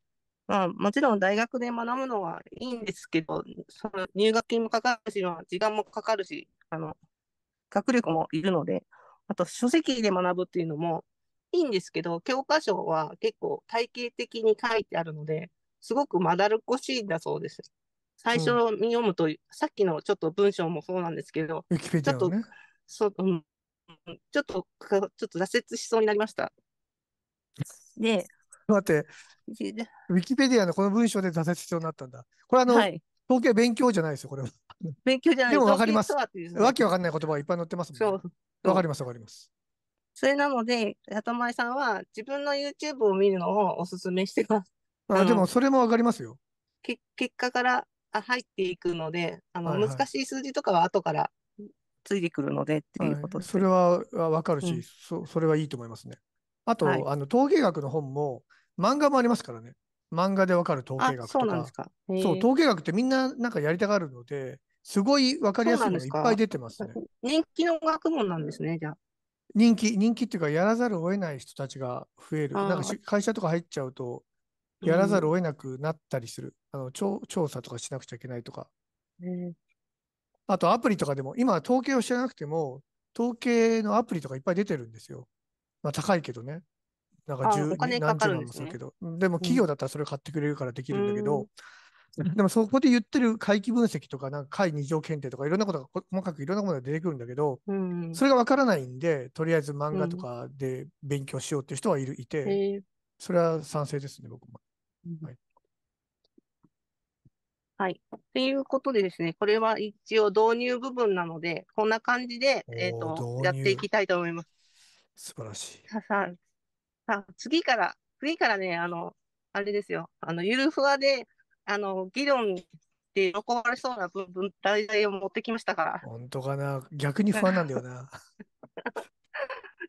まあ、もちろん大学で学ぶのはいいんですけどその入学金もかかるし時間もかかるしあの学力もいるのであと書籍で学ぶっていうのもいいんですけど教科書は結構体系的に書いてあるのですごくまだるっこしいんだそうです。最初に読むと、うん、さっきのちょっと文章もそうなんですけど、ね、ちょっと、そう、ん、ちょっと、ちょっと挫折しそうになりました。
で、待って、ウィキペディアのこの文章で挫折しそうになったんだ。これあの、はい、統計勉強じゃないですよ、これは。勉強じゃないでもわかります。わけわかんない言葉がいっぱい載ってますもん、ね。わかります、わかります。
それなので、里前さんは自分の YouTube を見るのをおすすめしてます。あでもそ
れもわかりますよ。
け結果からあ入っていくので、あの、はいはい、難しい数字とかは後から
ついてくるのでっていうこと、はい、それはわかるし、うん、そ、それはいいと思いますね。あと、はい、あの統計学の本も漫画もありますからね。漫画でわかる統計学とか。かそう統計学ってみんななんかやりたがるので、すごいわかりやすいのがいっぱい出てますね。人気の学問なんですね、じゃあ。人気、人気っていうか、やらざるを得ない人たちが増える。なんか会社とか入っちゃうと、やらざるを得なくなったりする、うん、あの調査とかしなくちゃいけないとか、うん、あとアプリとかでも今統計を知らなくても統計のアプリとかいっぱい出てるんですよ、まあ、高いけどねなんか10か、ね、何十万もするけどでも企業だったらそれを買ってくれるからできるんだけど、うん、でもそこで言ってる回帰分析とかなんか回二乗検定とかいろんなことが細かくいろんなものが出てくるんだけど、それがわからないんでとりあえず漫画とかで勉強しようっていう人はいるいて、それは賛成ですね僕も。
はい。はい。ということでですね、これは一応導入部分なので、こんな感じで、えっ、ー、と、やっていきたいと思います。
素晴らしい。
さあ、さあ、次から、次からね、あの、あれですよ、あの、ゆるふわで、あの、議論で喜ばれそうな部分、題材を持ってきましたから。
本当かな。逆に不安なんだよな。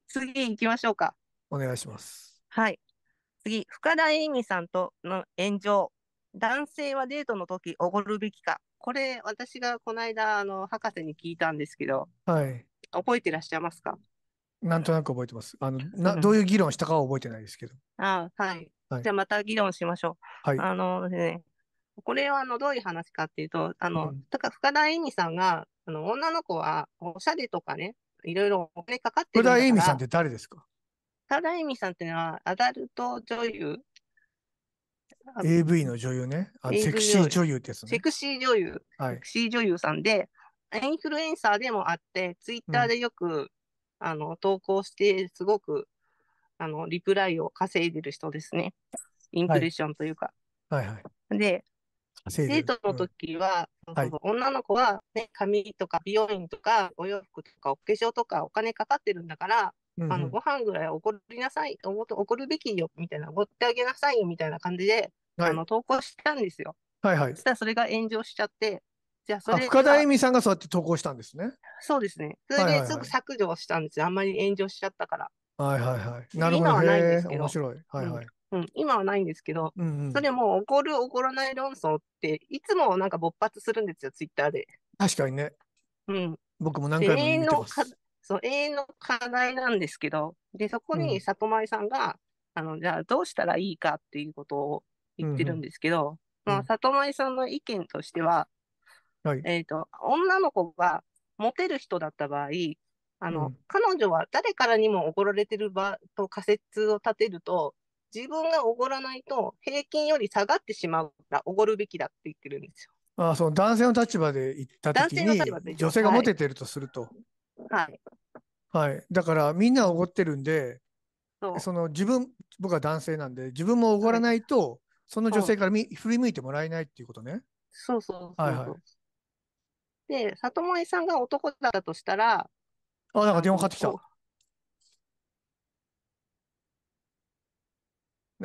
次行きましょうか。
お願いします。
はい。次、深田恵美さんとの炎上。男性はデートの時おごるべきか。これ、私がこの間、あの、博士に聞いたんですけど、はい。覚えてらっしゃいますか
なんとなく覚えてます。あの、な、どういう議論したかは覚えてないですけど。
あはい。はいじゃあまた議論しましょう。はいあのですね、これはあのどういう話かっていうと、あの、うんだから深田恵美さんが、あの女の子はおしゃれとかね、いろいろお金かかってるん福だ田ら恵美さ
んって誰ですか
ただえ美さんっていうのは、アダルト女優。
AV の女優ね。あセクシー女優ってやつね。セ
クシー女優。はい、セクシー女優さんで、インフルエンサーでもあって、ツイッターでよく、うん、あの投稿して、すごくあのリプライを稼いでる人ですね。インプレッションというか。はい、はい、はい、で、デートの時は、うんは女の子は、ね、髪とか美容院とかお洋服とかお化粧とかお金かかってるんだから、ん、あのご飯ぐらい怒りなさい、怒るべきよみたいな、怒ってあげなさいよみたいな感じで、はい、あの投稿したんですよ。はいはい。そしたらそれが炎上しちゃって、じゃあそれあ深田恵
美さんがそうやって投稿したんですね。
そうですね。それですぐ削除したんですよ、あんまり炎上しちゃったから。
はいはいはい。なるほど、ね。今はないんですけど。面白い。はいはい。
うんうん、今はないんですけど、うんうん、それも怒る怒らない論争っていつもなんか勃発するんですよツ
イッターで確かにね、うん、僕も何回も見てま
すその永遠の課題なんですけど、で、そこに里前さんが、うん、あの、じゃあどうしたらいいかっていうことを言ってるんですけど、うんうんまあ、里前さんの意見としては、はい、えっ、ー、と、女の子がモテる人だった場合、あの、うん、彼女は誰からにもおごられてる場と仮説を立てると、自分がおごらないと平均より下がってしまうからるべきだって言ってるんです
よ。ああ、そう、男性の立場で言った時に、女性がモテてるとすると。はいはい。はい。だからみんなおごってるんで、その自分、僕は男性なんで、自分もおごらないと、はい、その女性からみ、振り向いてもらえないっていうことね。
そうそうそう。はいはい。
で、里萌さんが男だとしたら、
あ、なんか電話かかってきた。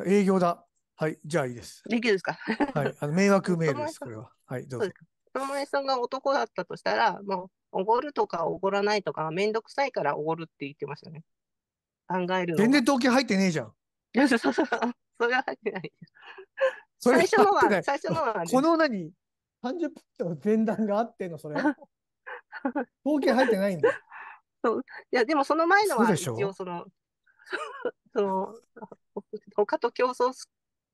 営業だ。はい、じゃあいいです。できるですか。はい、あの迷惑メールです、これは。はい、どうぞ。
里萌さんが男だったとしたら、もうおごるとかおごらないとか、めんどくさいからおごるって言ってましたね。
考える全然動機入ってねえじゃん。
そうそうそう。それは入って
ない。そ最初のは、最初のは、ね、この何 ?30 分の前段があっての、それ。動機入ってないんだ。そう。いや、でもその
前のは、一応その、その、他と競争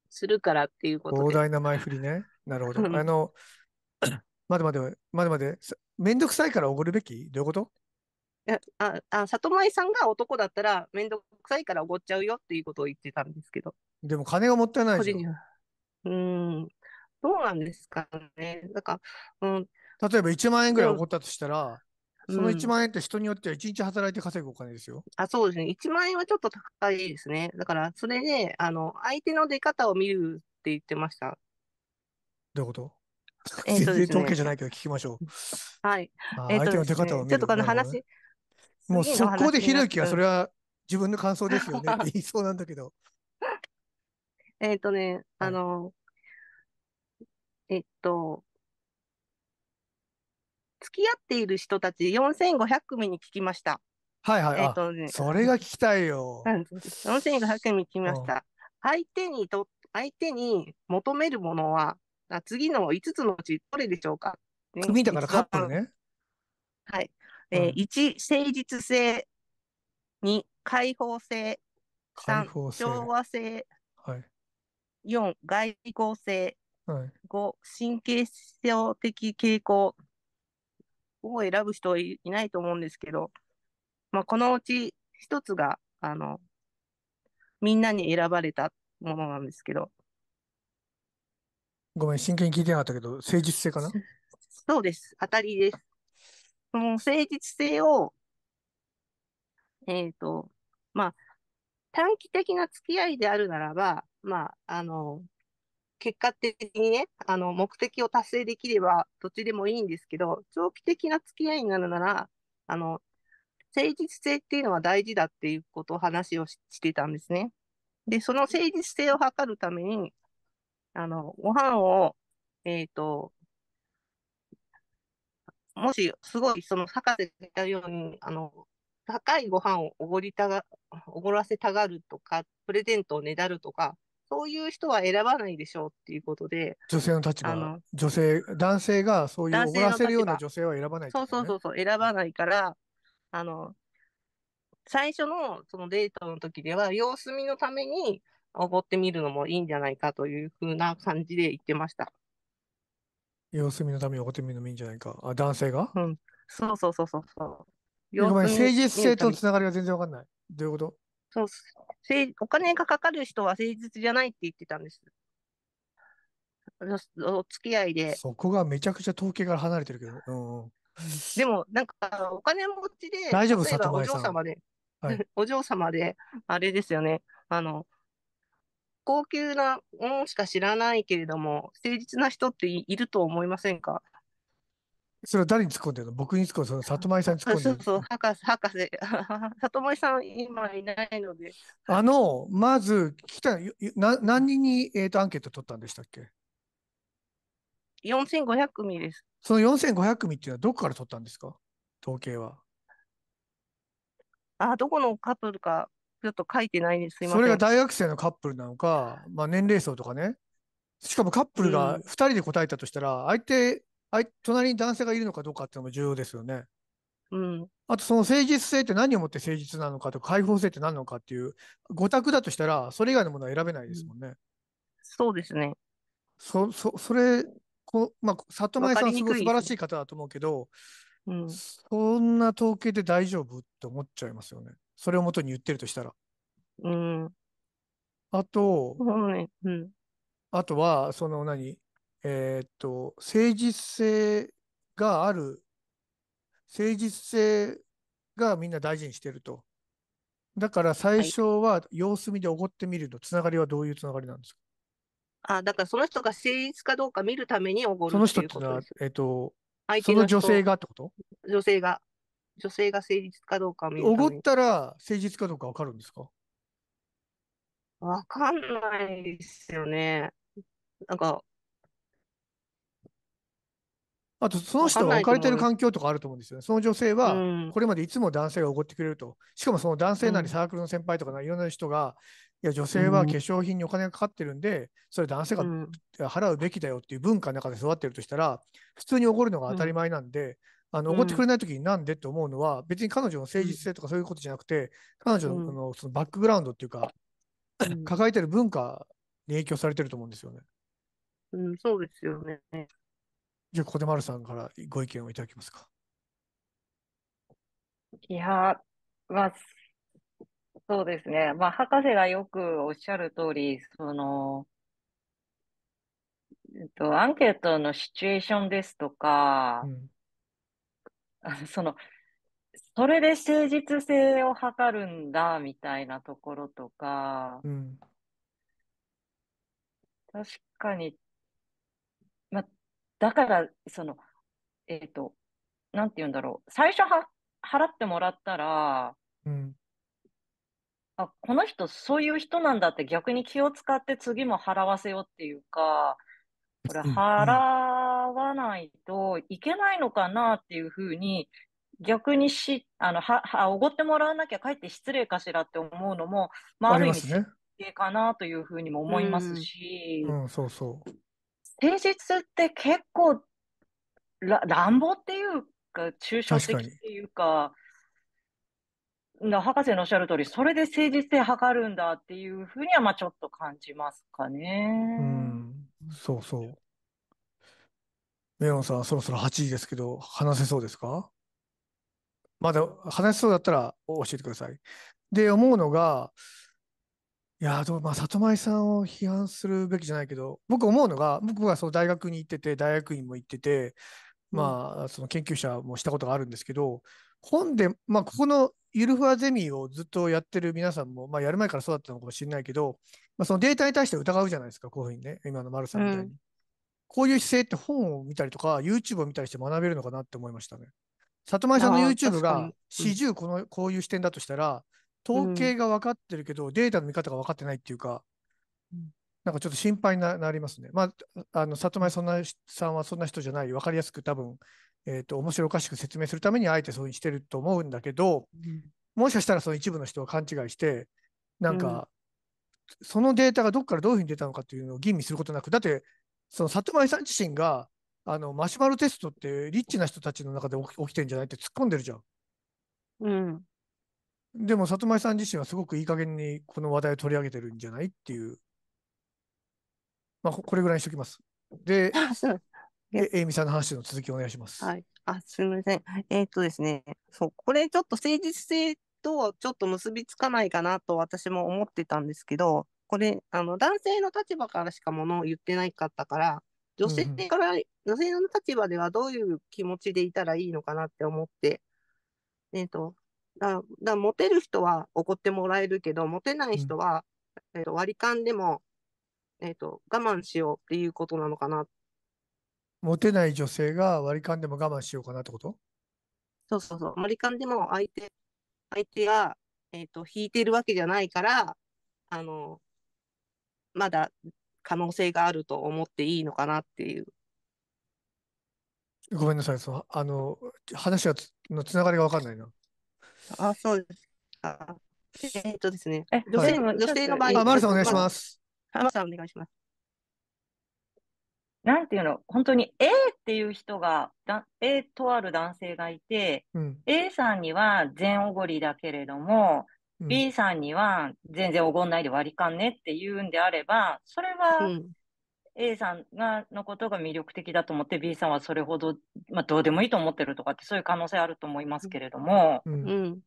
するからっていうことで。膨
大な前振りね。なるほど。あの、待て待て待て待て、めんどくさいからおごるべきどういうこと
ああ里前さんが男だったら、めんどくさいからおごっちゃうよっていうことを言ってたんですけど。
でも金がもったいないでゃん。うん。どうなんですかね。なんか、うん。例えば1万円ぐらいおごったとしたら、その1万円って人によっては1日働いて稼ぐお金ですよ。
あ、そうですね。1万円はちょっと高いですね。だから、それで、あの、相手の出方を見るって言ってました。
どういうことえー、とね、全然統計じゃないけど聞きましょう。
はい。え相手の出方を見る、ね、ちょっとこの話。
もう速攻でひろゆきはそれは自分の感想ですよねって言いそうなんだけど。
えっとね、あの、えっと、付き合っている人たち4500組に聞きました。
はいはい。えっとね、それが聞きたいよ。
4500組聞きました。相手にと、相手に求めるものは次の5つのうちどれでしょうか、ね、組だからカップルね。はい。えーうん、1、誠実性。2、開放性。3、調和性。はい、4、外交性。はい、5、神経質的傾向。を選ぶ人はいないと思うんですけど、まあ、このうち1つが、あの、みんなに選ばれたものなんですけ
ど、ごめん、真剣に聞いてなかったけど、誠実性かな
そうです。当たりです。その誠実性を、えっ、ー、と、まあ、短期的な付き合いであるならば、まあ、あの、結果的にね、あの、目的を達成できれば、どっちでもいいんですけど、長期的な付き合いになるなら、あの、誠実性っていうのは大事だっていうことを話をしてたんですね。で、その誠実性を図るために、あの、ご飯を、えっ、ー、と、もし、すごい、その、坂で言ったように、あの、高いご飯をおごりたが、おごらせたがるとか、プレゼントをねだるとか、そういう人は選ばないでしょうっていうことで。
女性の立場。女性、男性がそういうおごらせるような女性は
選ばない、ね、そうそうそうそう、選ばないから、あの、最初のそのデートの時では、様子見のために、おごってみるのもいいんじゃないかというふうな感じで言ってました。
様子見のためにおごってみるのもいいんじゃないか。あ、男性がうん。
そうそうそうそう
そう。ごめん、誠実性とのつながりが全然わかんない。どういうこと
そうお金がかかる人は誠実じゃないって言ってたんです。お付き合いで。そ
こがめちゃくちゃ統計から離れてるけど。
うん、でも、なんか、お金持ちで、大丈夫お嬢様で、はい、お嬢様で、あれですよね。あの、高級なものしか知らないけれども、誠実な人っていると思いませんか
それは誰に突っ込んでるの僕に突っ込んでるの里舞さんに突っ込んでるそうそう、博士、博士。
里舞さん今いないので。
あの、まず聞きたい、何人に、えーと、とアンケート取ったんでしたっけ
?4500 組です。
その4500組っていうのはどこから取ったんですか統計は。
あ、どこのカップルかちょっと書いてないんですそれが大
学生のカップルなのか、まあ、年齢層とかね。しかもカップルが2人で答えたとしたら、相手、相隣に男性がいるのかどうかっていうのも重要ですよね。うん、あとその誠実性って何をもって誠実なのかとか放性って何なのかっていう5択だとしたらそれ以外のものは選べないですもんね。うん、そうですね。そそそれこ、まあ、里前さんはすごい素晴らしい方だと思うけど、うん、そんな統計で大丈夫って思っちゃいますよね。それをもとに言ってるとしたら。うん。あと、うん、あとは、その何、えー、っと、誠実性がある、誠実性がみんな大事にしてると。だから最初は様子見でおごってみると、つながりはどういうつながりなんですか
あだからその人が誠実かどうか見るためにおごるその人っていうのは、えっ、ー、と、相手の女性がってこと女性が。女性が誠実かどうかおごっ
たら誠実かどうかわかるんですかわ
かんないですよ
ね。なんか、あと、その人が置かれてる環境とかあると思うんですよね。その女性は、これまでいつも男性がおごってくれると。しかもその男性なりサークルの先輩とかいろんな人が、いや、女性は化粧品にお金がかかってるんで、それ男性が払うべきだよっていう文化の中で育ってるとしたら、普通におごるのが当たり前なんで、あの、おごってくれないときになんでって思うのは、別に彼女の誠実性とかそういうことじゃなくて、彼女ののそのバックグラウンドっていうか、抱えてる文化に影響されてると思うんですよね。うん、そうですよね。じゃあ、ここで丸さんからご意見をいただきますか。
いやまあ、
そうですね。まあ、博士がよくおっしゃる通り、その、えっと、アンケートのシチュエーションですとか、うん その、それで誠実性を図るんだみたいなところとか、うん、確かに、ま、だから、その、えっ、ー、と、なんて言うんだろう、最初は払ってもらったら、うん、あこの人、そういう人なんだって逆に気を使って次も払わせようっていうか、これ払、うんうんわないといけないのかなっていうふうに、逆にし、あの、は、は、おごってもらわなきゃかえって失礼かしらって思うのも、まあ、ある意味、失礼かなというふうにも思いますし、うん、う
ん、そうそう。
誠実って結構、ら乱暴っていうか、
抽象的って
いうか、か博士のおっしゃる通り、それで誠実性測るんだっていうふうには、まあちょっと感じますかね。
う
ん、そうそう。メロンさん、そろそろ8時ですけど、話せそうですかまだ話せそうだったら教えてください。で、思うのが、いやどう、まあ、里前さんを批判するべきじゃないけど、僕思うのが、僕はその大学に行ってて、大学院も行ってて、まあ、その研究者もしたことがあるんですけど、本で、まあ、ここのゆるふわゼミをずっとやってる皆さんも、まあ、やる前からそうだったのかもしれないけど、まあ、そのデータに対して疑うじゃないですか、こういうふうにね、今の丸さんみたいに。うんこういう姿勢って本を見たりとか、YouTube を見たりして学べるのかなって思いましたね。里前さんの YouTube が40この、こういう視点だとしたら、統計が分かってるけど、データの見方が分かってないっていうか、なんかちょっと心配になりますね。まあ、あの里前そんなさんはそんな人じゃない、分かりやすく多分、えーと、面白おかしく説明するためにあえてそういうにしてると思うんだけど、もしかしたらその一部の人は勘違いして、なんか、そのデータがどこからどういうふうに出たのかっていうのを吟味することなく、だってその里前さん自身が、あの、マシュマロテストってリッチな人たちの中で起きてるんじゃないって突っ込んでるじゃん。うん。でも、里前さん自身はすごくいい加減にこの話題を取り上げてるんじゃないっていう。まあ、これぐらいにしときます。で、ええみさんの話の続きお願いします。
はい。あ、すみません。えー、っとですね、そう、これちょっと誠実性とちょっと結びつかないかなと私も思ってたんですけど、これあの男性の立場からしかものを言ってないかったから女性から、うん女性の立場ではどういう気持ちでいたらいいのかなって思って、えっ、ー、とだだモテる人は怒ってもらえるけどモテない人は、うん、えーと、割り勘でも、えーと、我慢しようっていうことなのかな
モテない女性が割り勘でも我慢しようかなってことそうそうそう
割り勘でも相手相手が、えーと引いてるわけじゃないからあのまだ可能性があると思っていいのかなっていう。
ごめんなさい、そのあの話はつのつながりが分かんないな。あ、そうです。あ
えー、っとですね、女性,、はい、女性の場合あ、マルさんお願いします。マルさんお願いします。なんていうの、本当に A っていう人が、だ A とある男性がいて、うん、A さんには全おごりだけれども、B さんには全然おごんないで割り勘ねって言うんであれば、それは A さんがのことが魅力的だと思って、B さんはそれほど、まあ、どうでもいいと思ってるとかって、そういう可能性あると思いますけれども、うん、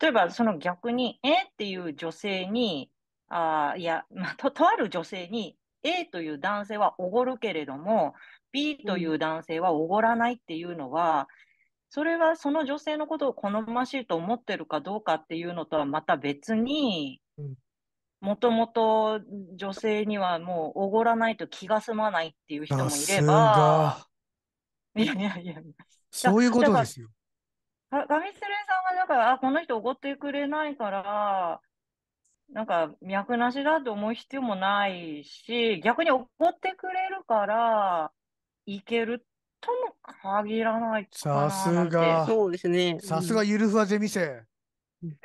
例えばその逆に、えっていう女性に、あいや、まあと、とある女性に、A という男性はおごるけれども、B という男性はおごらないっていうのは、それはその女性のことを好ましいと思ってるかどうかっていうのとはまた別に、もともと女性にはもうおごらないと気が済まないっていう人もいれば、いやいやいや、
そういうことですよ。
れんさんがだからあこの人おごってくれないからなんか脈なしだと思う必要もないし逆におごってくれるからいけるとも限らない
さすが。そうで
すね。さすがゆるふわゼミ生。うん、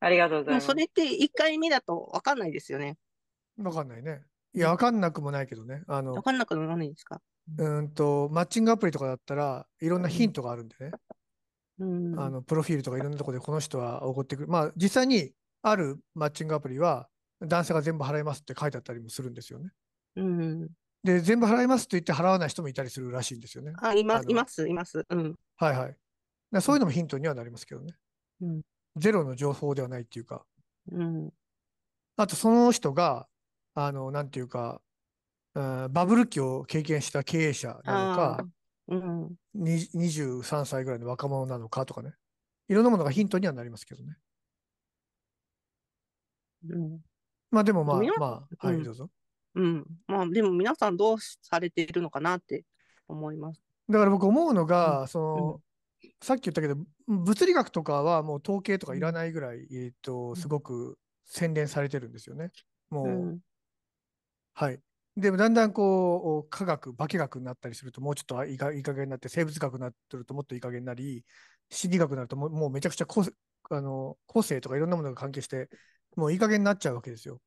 ありがとうございます。それって一回目だとわかんないですよね。わかんないね。
いや、わかんなくもないけどね。あのわかんなくもないんですか。うんと、マッチングアプリとかだったらいろんなヒントがあるんでね。うん、あのプロフィールとかいろんなとこでこの人は怒ってくる。まあ実際にあるマッチングアプリは男性が全部払いますって書いてあったりもするんですよね。うん、で、全部払いますと言って払わない人もいたりするらしいんですよね。あ、います、います、います。うん。はいはい。だそういうのもヒントにはなりますけどね。うん。ゼロの情報ではないっていうか。うん。あと、その人が、あの、なんていうか、うん、バブル期を経験した経営者なのか、うん、23歳ぐらいの若者なのかとかね。いろんなものがヒントにはなりますけどね。うん、まあでもまあ、まあ、はい、どうぞ。う
ん、まあでも皆さんどうされているのかなって思います。
だから僕思うのが、うん、その、うん、さっき言ったけど物理学とかはもう統計とかいらないぐらい、うん、えーと、すごく洗練されてるんですよね。もう、はい。でもだんだんこう科学化学になったりするともうちょっといい加減になって生物学になってるともっといい加減になり心理学になるともうめちゃくちゃ個あの個性とかいろんなものが関係してもういい加減になっちゃうわけですよ。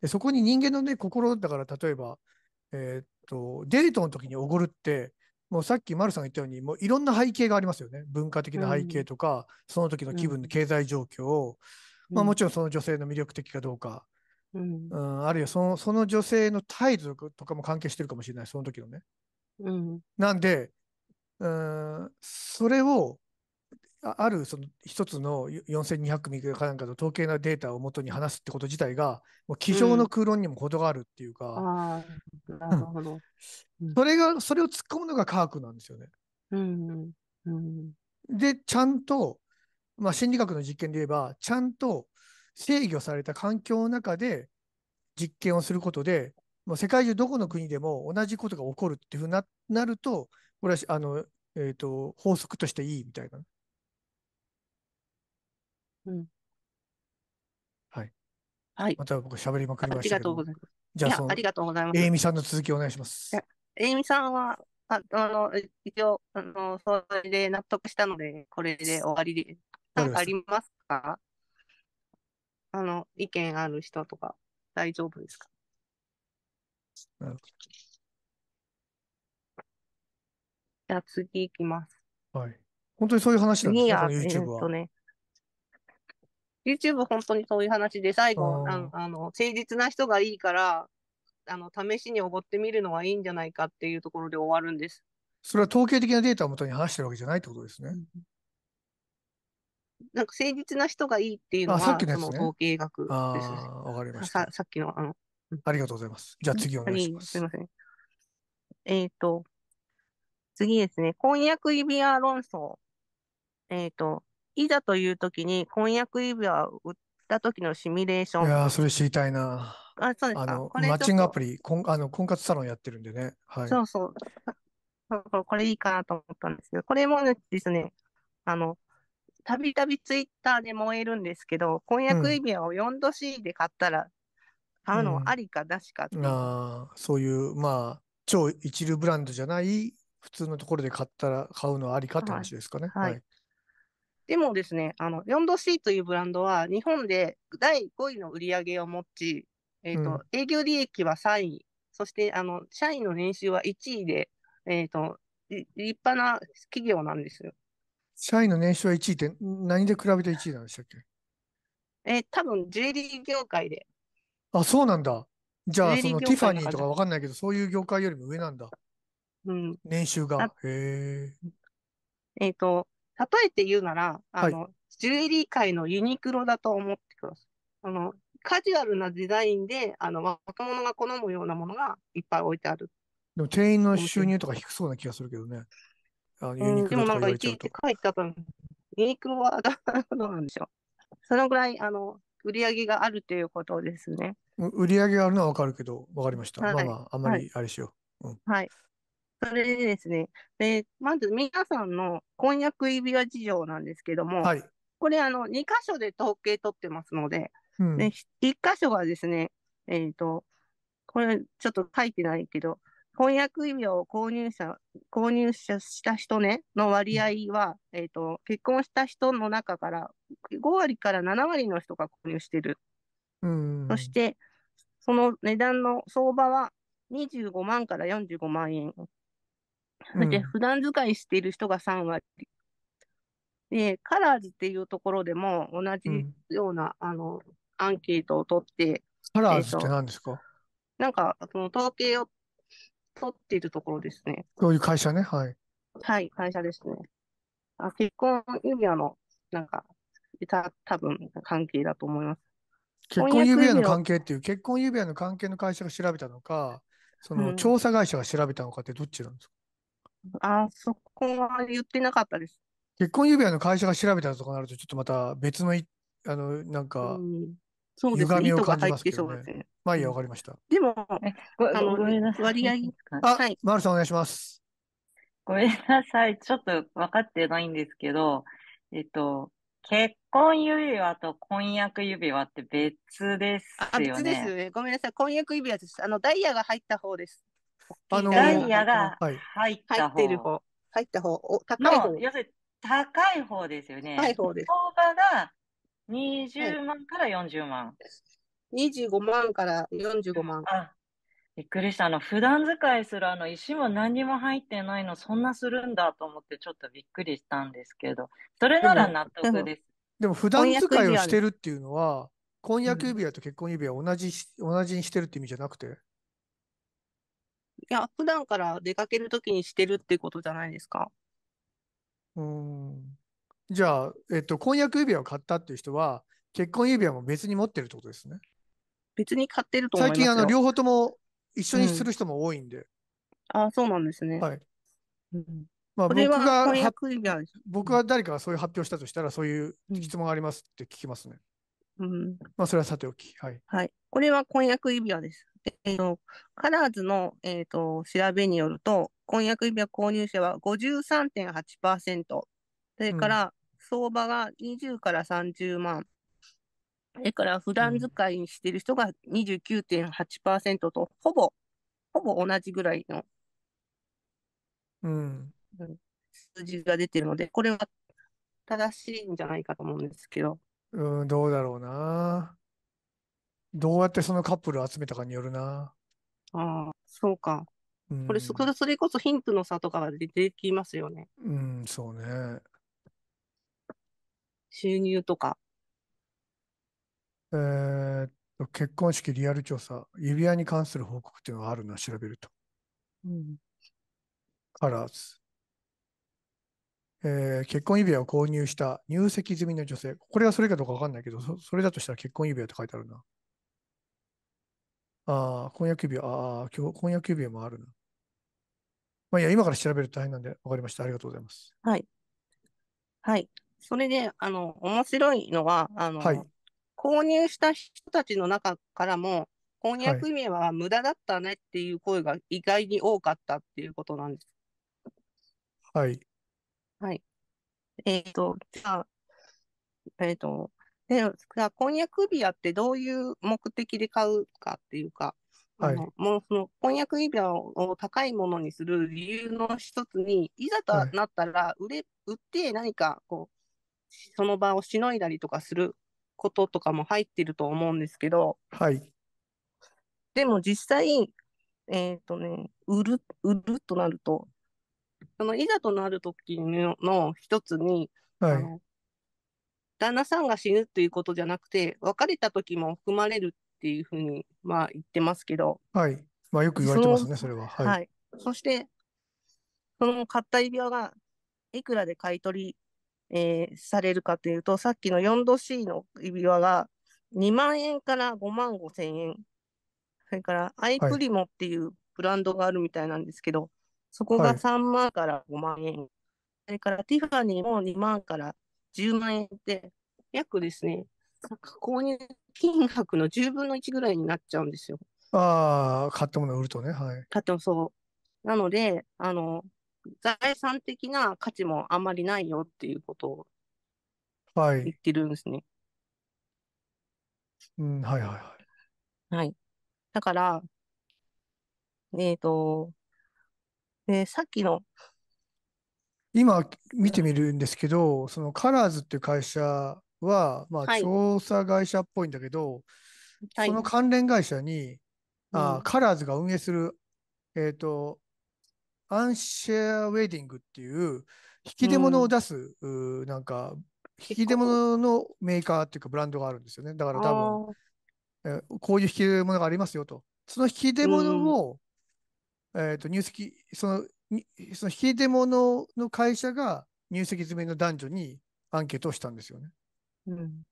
でそこに人間のね、心だから、例えば、えー、っと、デートの時におごるって、もうさっき丸さんが言ったように、もういろんな背景がありますよね。文化的な背景とか、うん、その時の気分の経済状況を、うん、まあ、もちろんその女性の魅力的かどうか、うん、うん、あるいはそのその女性の態度とかも関係してるかもしれない、その時のね。うん、なんで、うん、それをあるその一つの4200組かなんかの統計のデータをもとに話すってこと自体が、もう机上の空論にも程があるっていうか、それが、それを突っ込むのが科学なんですよね。うんうん、で、ちゃんと、まあ、心理学の実験で言えば、ちゃんと制御された環境の中で実験をすることで、もう世界中どこの国でも同じことが起こるっていうふうになると、これはあの、えーと、と法則としていいみたいな。うん。はい。はい。また僕喋りまくりあまありがとうございます。じゃあありがとうございまえいみさんの続きお願いしまいす。や、
えみさんは、あ、あの、一応、あの、それで納得したので、これで終わりで。わなかんかありますかあの、意見ある人とか、大丈夫ですかなるじゃあ次行きます。
はい。本当にそういう話なんですか、ね、この YouTube っは。とね、
YouTube 本当にそういう話で、最後、あのあの誠実な人がいいから、あの試しにおごってみるのはいいんじゃないかっていうところで終わるんです。
それは統計的なデータをもとに話してるわけじゃないってことですね。
なんか誠実な人がいいっていうのは、さっきの、ね、その統計学です、ね。わかりまし
た。さっきの、あの。ありがとうございます。じゃあ次お願いします。すみま
せん。えっ、ー、と、次ですね。婚約指輪論争。えっ、ー、と、いざという時に婚約指輪を売った時のシミュレーション。いやそれ
知りたいな。
あ、そうですか。マッチン
グアプリ、こんあの婚活サロンやってるんでね。はい。そう
そう。これいいかなと思ったんですけど、これもですね、あの、たびたびツイッターで燃えるんですけど、婚約指輪を4度 C で買ったら、買うのはありかなしか、うん、
あそういう、まあ、超一流ブランドじゃない、普通のところで買ったら、買うのはありかって話ですかね。はい。はい、
でもですね、あの、4度 c というブランドは、日本で第5位の売り上げを持ち、えっ、ー、と、うん、営業利益は3位、そして、あの、社員の年収は1位で、えっ、ー、と、立派な企業なんですよ。
社員の年収は1位って、何で比べて1位なんでしたっけ
えー、多分、ジュエリー業界で。
あ、そうなんだ。じゃあ、そのティファニーとかわかんないけど、そういう業界よりも上なんだ。うん。年収が。へえ。えっ、ー、と、例えて言うなら、あの、はい、ジュエリー界のユニ
クロだと思ってください。あの、カジュアルなデザインで、あの、若者が好むようなものがいっぱい置いてある。
でも店員の収入とか低そうな気がするけどね。あユニクロとか、うでもなんかいちいち
書いてあったの。ユニクロはどうなんでしょう。そのぐらい、あの、売り上げがあるということですね。
売り上げがあるのはわかるけど、わかりました。はい、まあまあ、あんまりあれしよ
う。はい、うんはい、それでですね、でまず皆さんの婚約指輪事情なんですけども、はい、これあの、2箇所で統計取ってますので、うん、で1箇所はですね、えっ、ー、と、これちょっと書いてないけど、婚約指輪を購入者、購入者した人ね、の割合は、えっ、ー、と、結婚した人の中から、5割から7割の人が購入してる。うんそして、その値段の相場は25万から45万円。そして普段使いしている人が3割。で、カラーズっていうところでも同じような、うん、あのアンケートを取って。
カラーズって何ですか、えー、
なんか、その統計を取っているところですね。
そういう会社ね、はい。
はい、会社ですね。あ結婚指輪の、なんか、た多分
関係だと思います。結婚指輪の関係っていう、結婚指輪の関係の会社が調べたのか、その調査会社が調べたのかってどっちなんですか、あそ
こは言ってなかったです。
結婚指輪の会社が調べたとかなると、ちょっとまた別のあの、なんか、そうです歪ね。みを感じますけどね。ねまあいいや、わかりました。でも、ごあのごめんなさい。割合あ、はい。マルさんお願いします。
ごめんなさい。ちょっと分かってないんですけど、えっと、結婚指輪と婚約指輪って別ですあ、別ですよ
ね。ごめんなさい。婚約指輪です。あの、ダイヤが入った方です。あのー、ダイヤが
入った方。入る方。入った方。お高い方。高い方ですよね。高い方です。相場が20万から40万。は
い、25万から45万。あ
びっくりした。あの、普段使いするあの石も何も入ってないの、そんなするんだと思ってちょっとびっくりしたんですけど、それなら納得です。
でも普段使いをしてるっていうのは、婚約指輪と結婚指輪同じ、同じにしてるって意味じゃなくて
いや、普段から出かけるときにしてるってことじゃないですか。
うん。じゃあ、えっと、婚約指輪を買ったっていう人は、結婚指輪も別に持ってるってことですね。別に買ってると思いま最近、あの、両方とも一緒にする人も多いんで。あ、そうなんですね。はい。うん、まあ、僕れはが婚約指輪僕は誰かがそういう発表したとしたら、そういう質問がありますって聞きますね。うん。まあ、それはさておき。はい。は
い。これは婚約指輪です。えーと、カラーズの、えーと、調べによると、婚約指輪購入者は53.8%、それから相場が20から30万、それから普段使いにしてる人が29.8%と、うん、ほぼ、ほぼ同じぐらいの、うん、数字が出てるので、これは正しいんじゃないかと思うんですけど。
うん、どうだろうな。どうやってそのカップルを集めたかによるな。
ああ、そう
か。これそ、
それこそヒントの差とかが出てきますよね。
うん、そうね。収入とか。えっと、結婚式リアル調査、指輪に関する報告っていうのがあるな、調べると。うん。カラーズ。えー、結婚指輪を購入した入籍済みの女性。これはそれかどうかわかんないけどそ、それだとしたら結婚指輪って書いてあるな。ああ、婚約指輪、ああ、今日婚約指輪もあるな。まあいや、今から調べると大変なんで、わかりました。ありがとうございます。
はい。はい。それで、あの、面白いのは、あの、はい、購入した人たちの中からも、婚約指輪は無駄だったねっていう声が意外に多かったっていうことなんです。はい。はい。えっ、ー、と、じゃあ、えっ、ー、と、で、婚約指輪ってどういう目的で買うかっていうか、はい、もうその婚約指輪を高いものにする理由の一つに、いざとなったら売れ、はい、売って何かこう、その場をしのいだりとかすることとかも入ってると思うんですけど、はい。でも実際、えっ、ー、とね、売る、売るとなると、そのいざとなるときの一つに、はい、旦那さんが死ぬということじゃなくて、別れた時も含まれるっていうふうに、まあ、言ってますけど。
はい。まあ、よく言われてますね、そそれは。はい、はい、
そして、その買った指輪がいくらで買い取り、えー、されるかというと、さっきの 4°C の指輪が2万円から5万5千円。それから、アイプリモっていうブランドがあるみたいなんですけど、はい、そこが3万から5万円。はい、それから、ティファニーも2万から10万円って、約ですね、購入金額の10分の1ぐらいになっちゃうんですよ。
ああ、買ったものを売るとね、はい。買ってもそ
う。なので、あの、財産的な価値もあんまりないよっていうことを言ってるんですね。はい、
うん、はいはいは
い。はい。
だから、えっ、ー、と、えー、さっきの
今見てみるんですけど、そのカラーズっていう会社は、まあ、調査会社っぽいんだけど、はい、その関連会社に、あ、うん、カラーズが運営する、えっ、ー、と、アンシェアウェディングっていう
引き出物を出
す、うん、なんか引き出物のメーカーっていうかブランドがあるんですよね。だから多分、えー、こういう引き出物がありますよと。その引き出物を、うん、えっ、ー、と、入籍、そのその引き出物の会社が入籍済みの男女にアンケートをしたんですよね。うん、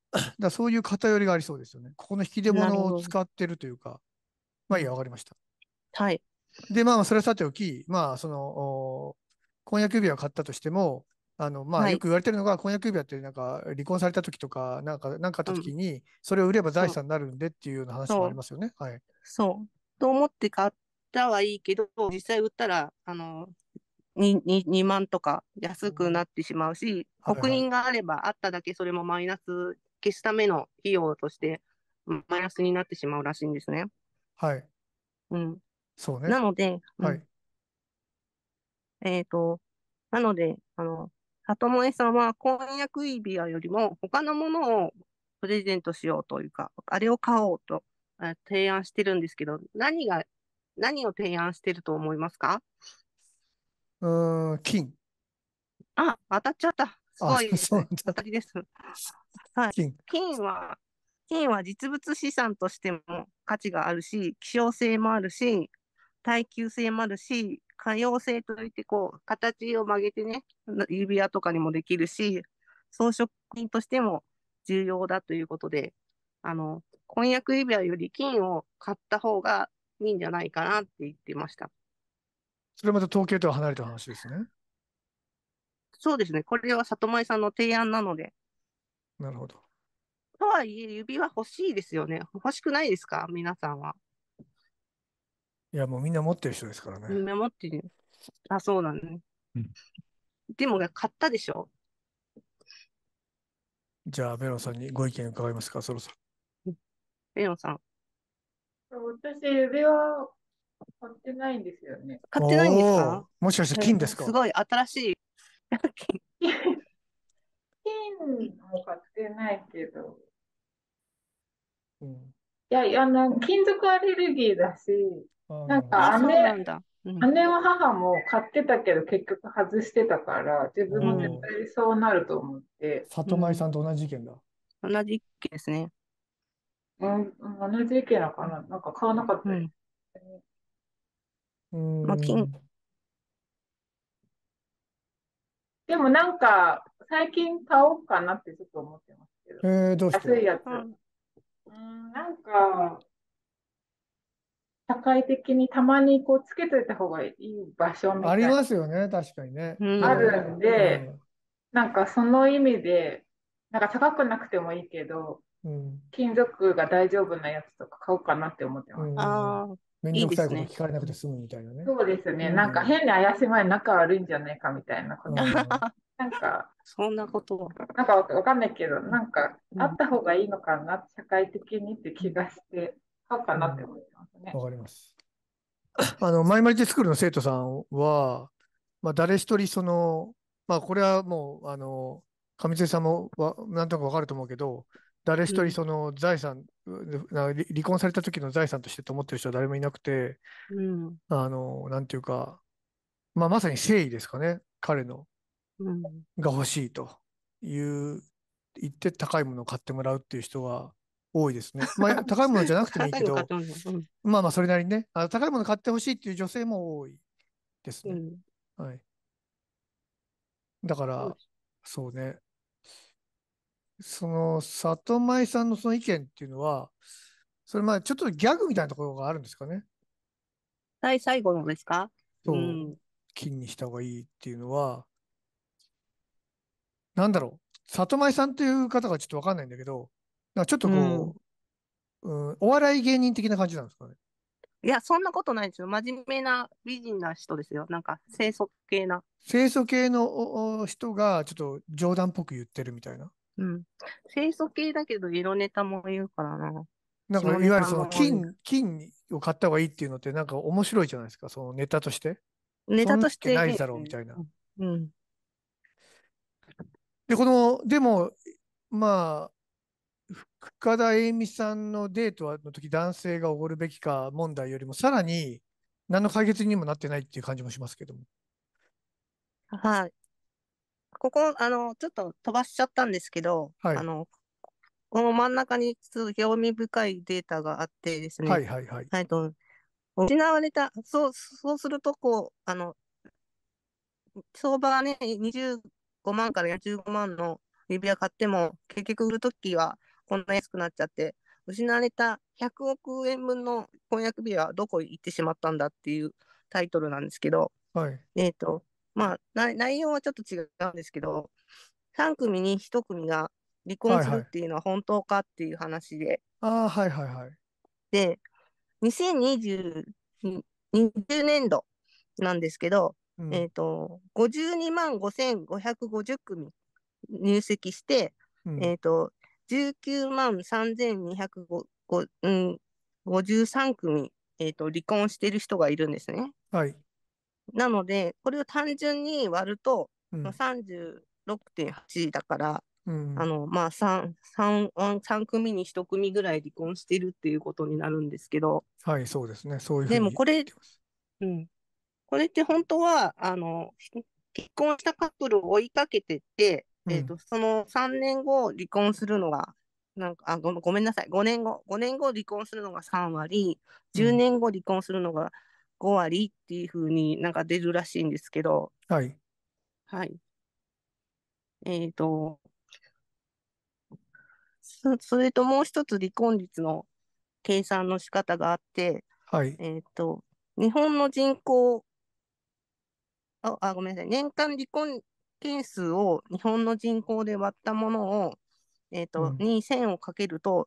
だそういう偏りがありそうですよね。ここの引き出物を使ってるというか、まあいいや、わかりました。はい。で、まあ、それはさておき、まあ、その、婚約指輪を買ったとしても、あの、まあ、よく言われてるのが、はい、婚約指輪ってなんか、離婚された時とか、なんか、なんかあった時に、それを売れば財産になるんでっていうような話もありますよね。はい。
そう。と思って買ったはいいけど、実際売ったら、あの、2, 万とか安くなってしまうし、刻印があればあっただけそれもマイナス、消すための費用としてマイナスになってしまうらしいんですね。はい。うん。そうね。なので、はい。えっ、と、なので、あの、里萌さんは婚約指輪よりも他のものをプレゼントしようというか、あれを買おうと提案してるんですけど、何が何を提案してると思いますか
うん、金。
あ、当たっちゃった。すごいです、当たりです。はい、金。金は、金は実物資産としても価値があるし、希少性もあるし、耐久性もあるし、可用性といって、こう、形を曲げてね、指輪とかにもできるし、装飾品としても重要だということで、あの、婚約指輪より金を買った方がいいんじゃないかなって言ってました。
それまた統計とは離れた話ですね。そう
ですね。これは里前さんの提案なので。なるほど。とはいえ、指輪欲しいですよね。欲しくないですか皆さんは。
いや、もうみんな持ってる人ですからね。みん
な持ってる。あ、そうだね。うん、でも、
買ったでしょじゃあ、ベロンさんにご意見伺いますか、そろそろ。ベロンさん。
私、指輪買ってないんですよね。買ってないんですか
もしかして金ですか、すご
い新しい。金も買ってないけど。うん、いやいやな、金属アレルギーだし、なんか姉姉も母も買ってたけど結局外してたから自分も絶対そうなると思って、うん、里前
さんと同じ意見だ、同じ意見ですね同じ意見だから、なんか買わなかったうでん。まあ、金、
でもなんか、最近買おうかなってちょっと思ってます
けど。えー、どうしていやつ。う
ん、なんか、社会的にたまにこうつけといた方がいい場所
みありますよね、確かにね。あるんうで、
ん。なんかその意味で、なんか高くなくてもいいけど、金属が大丈夫なやつとか買おうかなって思ってます。うん、あ
めんどくさいこと聞かれなくて済むみたいなね。いいね
そうですね、うん、なんか変に怪しまれ仲悪いんじゃないかみたいなこと。うん、なんか、そんなこと。なんかわかんないけど、なんかあった方がいいのかな、社会的にって気がして、買おうかなって思ってま
すね。わ、かります。あの、マイマリティスクールの生徒さんは、まあ、誰一人その、まあ、これはもう、あの、上瀬さんもわなんとなくわかると思うけど、誰一人その財産、うん、離婚された時の財産としてと思ってる人は誰もいなくて、うん、あの、なんていうか、まあ、まさに誠意ですかね、彼の、うん、が欲しいという、言って高いものを買ってもらうっていう人は多いですね。まあ、高いものじゃなくてもいいけど、まあまあ、それなりにね、あ高いもの買ってほしいっていう女性も多いですね。はい。だから、そうね、その里舞さんのその意見っていうのは、それまあちょっとギャグみたいなところがあるんですかね。は最後のですかそう、うん、金にした方がいいっていうのは、なんだろう、里舞さんっていう方がちょっとわかんないんだけど、なんかちょっとこう、うん、うん、お笑い芸人的な感じなんですかね。いや、そんなこと
ないですよ。真面目な美人な人ですよ。なんか、清楚系な。
清楚系の人が、ちょっと冗談っぽく言ってるみたいな。うん。
清楚系だけど色ネタも言うからな。なん
か、いわゆるその金、金を買った方がいいっていうのって、なんか面白いじゃないですか、そのネタとして。
ネタとして。ないだろうみ
たいな。うん。で、この、でも、まあ、深田栄美さんのデートの時男性がおごるべきか問題よりも、さらに、何の解決にもなってないっていう感じもしますけども。
はい。ここ、あの、ちょっと飛ばしちゃったんですけど、はい、あの、この真ん中にちょっと興味深いデータがあってですね、はいはいはい。はい、と失われた、そう、そうすると、こう、あの、相場がね、25万から45万の指輪買っても、結局売るときはこんな安くなっちゃって、失われた100億円分の婚約指輪はどこ行ってしまったんだっていうタイトルなんですけど、はい、えっ、ー、と、まあ、内容はちょっと違うんですけど、3組に1組が離婚するっていうのは本当かっていう話で。
はいはい、ああ、はいはいはい。
で、2020 20年度なんですけど、うん、えっ、ー、と、52万5550組入籍して、うん、えっ、ー、と、19万3253組、えーと、離婚してる人がいるんですね。はい。なので、これを単純に割ると、うん、36.8だから、うん、あの、まあ3、三三組に1組ぐらい離婚してるっていうことになるんですけど。
はい、そうですね。そういうふうに。でもこ
れ、うん。これって本当は、あの、結婚したカップルを追いかけてて、えっ、ー、と、その3年後離婚するのが、なんか、あご、ごめんなさい。5年後、5年後離婚するのが3割、10年後離婚するのが、5割っていうふうになんか出るらしいんですけど、はい。はい。えっ、ー、と、そそれともう一つ離婚率の計算の仕方があって、はい。えっ、ー、と、日本の人口、あ、あごめんなさい。年間離婚件数を日本の人口で割ったものを、えっ、ー、と、うん、2000をかけると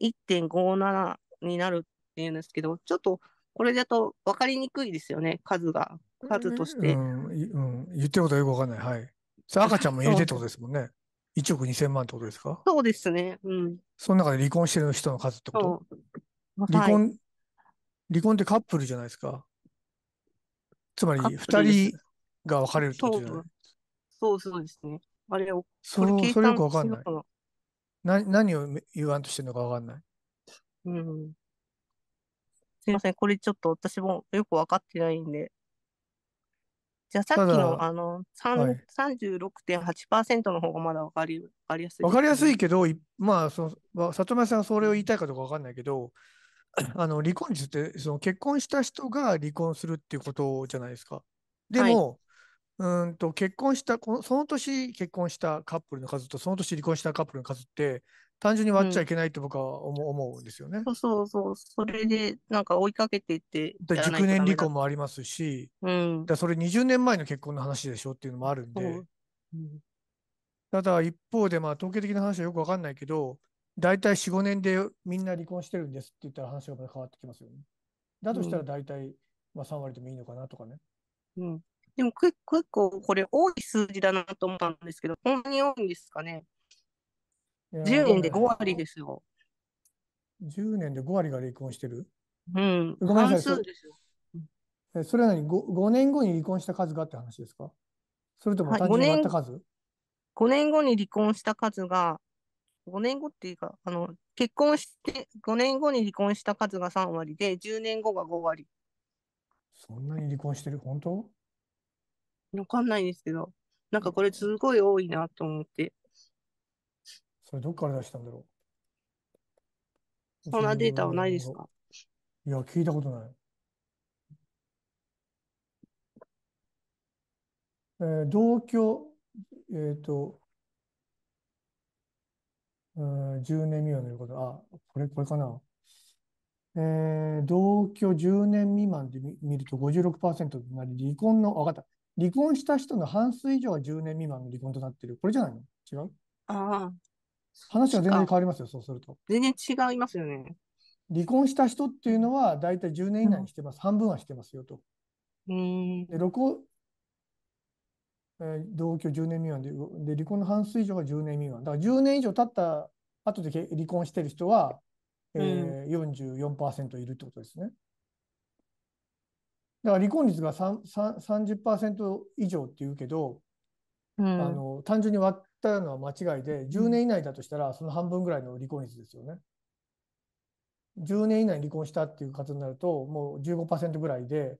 1.57になるっていうんですけど、ちょっとこれだと分かりにくいですよね、数が、数として。う
ん、うん、言ってることはよく分かんない。はい。それ赤ちゃんも入れてってことですもんね。1億2000万ってことですか
そうですね。うん。
その中で離婚してる人の数ってこと離婚、はい、離婚ってカップルじゃないですか。つまり、2人が別れるってことじゃない
そうそうですね。あれを、それそれよくわかんない。
な何を言わんとしてるのかわかんない。うん。すいません、これちょっと私もよく分かってないんで。
じゃあさっきのあの、はい36.8%の方がまだ分かり分かりやすいわかりやすい
けど、まあ、そのあ、里村さんがそれを言いたいかどうかわかんないけど、あの離婚率ってその結婚した人が離婚するっていうことじゃないですか。でも、うんと結婚したこの、その年結婚したカップルの数と、その年離婚したカップルの数って、単純に割っちゃいけないって僕は思,、うんですよ
ね。そうそうそう。それで、なんか追いかけていって。で熟
年離婚もありますし、うん、だそれ20年前の結婚の話でしょっていうのもあるんで、うんただ一方で、まあ、統計的な話はよくわかんないけど、大体4、5年でみんな離婚してるんですって言ったら話が変わってきますよね。だとしたら大体、まあ3割でもいいのかなとかね。
うん。でも結構これ多い数字だなと思ったんですけど、本当に多いんですかね。
10年で5
割ですよ。
10年で5割が離婚してるうん。ごめんなさい。えそれは何 5, ?5 年後に離婚した数がって話ですかそれとも単純に割った数、はい、
5, 年 ?5 年後に離婚した数が、5年後っていうか、あの、結婚して、5年後に離婚した数が3割で、10年後が5割。
そんなに離婚してる本当
わかんないですけど、なんかこれすごい多いなと思って。
それどっから出したんだろ
う。そんなデータはないですか
いや、聞いたことない。えー、同居、えっ、ー、と、うん、10年未満のいうこと、あ、これ、これかな。えー、同居10年未満で見ると56%となり、離婚の、わかった。離婚した人の半数以上は10年未満の離婚となってる。これじゃないの違うああ。
話は全然変わり
ますよ、そうすると。全然違いますよね。離婚した人っていうのは、大体10年以内にしてます、うん、半分はしてますよと。うんでえ同居10年未満でで、離婚の半数以上が10年未満。だから10年以上経った後で離婚してる人は、えー、44%いるってことですね。だから離婚率が30%以上っていうけど、
うん、あの
単純に割ったのは間違いで、10年以内だとしたら、その半分ぐらいの離婚率ですよね。10年以内に離婚したっていう数になると、もう15%ぐらいで、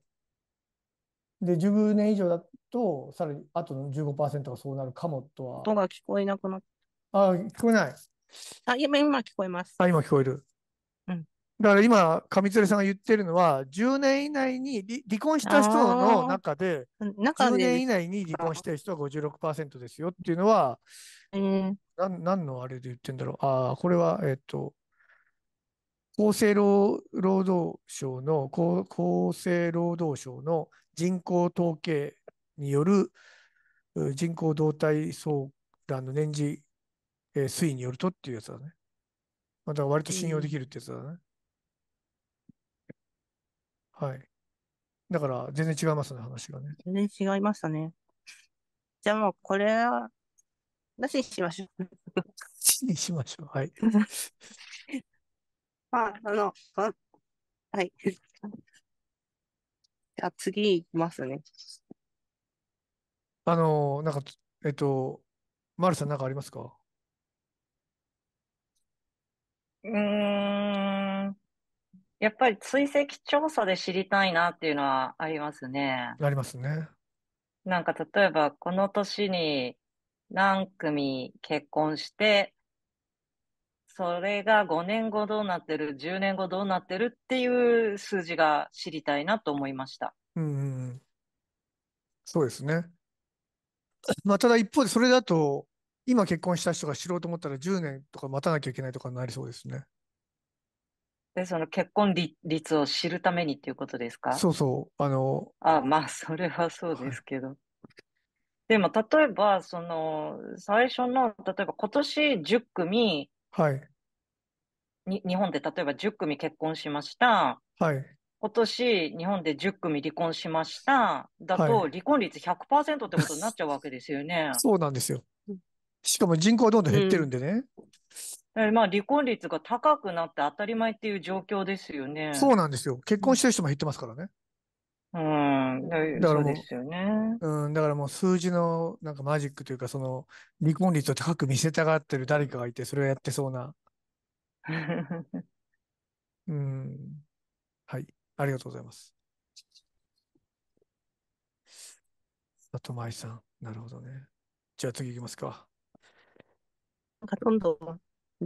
で、10年以上だと、さらにあとの15%がそうなるかもとは。音が聞こえなくなった。あ、聞こえない。
あ、今、今聞こえま
す。あ、今聞こえる。だから今、上連さんが言ってるのは、10年以内に離婚した人の中で、10年以内に離婚した人は56%ですよっていうのは、えー、なんのあれで言ってんだろう。ああ、これは、えっと、厚生労働省の厚、厚生労働省の人口統計による人口動態相談の年次、えー、推移によるとっていうやつだね。また割と信用できるってやつだね。はい。だから、全然違いますね、話がね。全然違いましたね。じゃあもう、こ
れは、なしにしましょう。
しにしましょう。はい。
ま あ、あの、はい。じゃあ次いきますね。
あの、なんか、えっと、マルさんなんかありますか
うーん。やっぱり追跡調査で知りたいなっていうのはありますね。
ありますね。
なんか例えば、この年に何組結婚して、それが5年後どうなってる、10年後どうなってるっていう数字が知りたいなと思いました。
うん、そうですね。まあ、ただ一方でそれだと、今結婚した人が知ろうと思ったら10年とか待たなきゃいけないとかになりそうですね。
で、その結婚率を知るためにっていうことですかそう
そう。あの。
あ、まあ、それはそうですけど。はい、でも、例えば、その、最初の、例えば今年10組、はい。に日本で例えば10組結婚しました。はい。今年、日本で10組離婚しました。だと、離婚率100%ってことになっちゃうわけですよね。はい、
そうなんですよ。しかも人口はどんどん減ってるんでね。うん
えまあ、離婚率が高くなって当たり前っていう状況ですよね。そうなんで
すよ。結婚してる人も減ってますからね。う
ん。だからもう、うです
よね。うん。だからもう数字のなんかマジックというか、その、離婚率を高く見せたがってる誰かがいて、それをやってそうな。うん。はい。ありがとうございます。里舞さん。なるほどね。じゃあ次行きますか。
なんかどんどん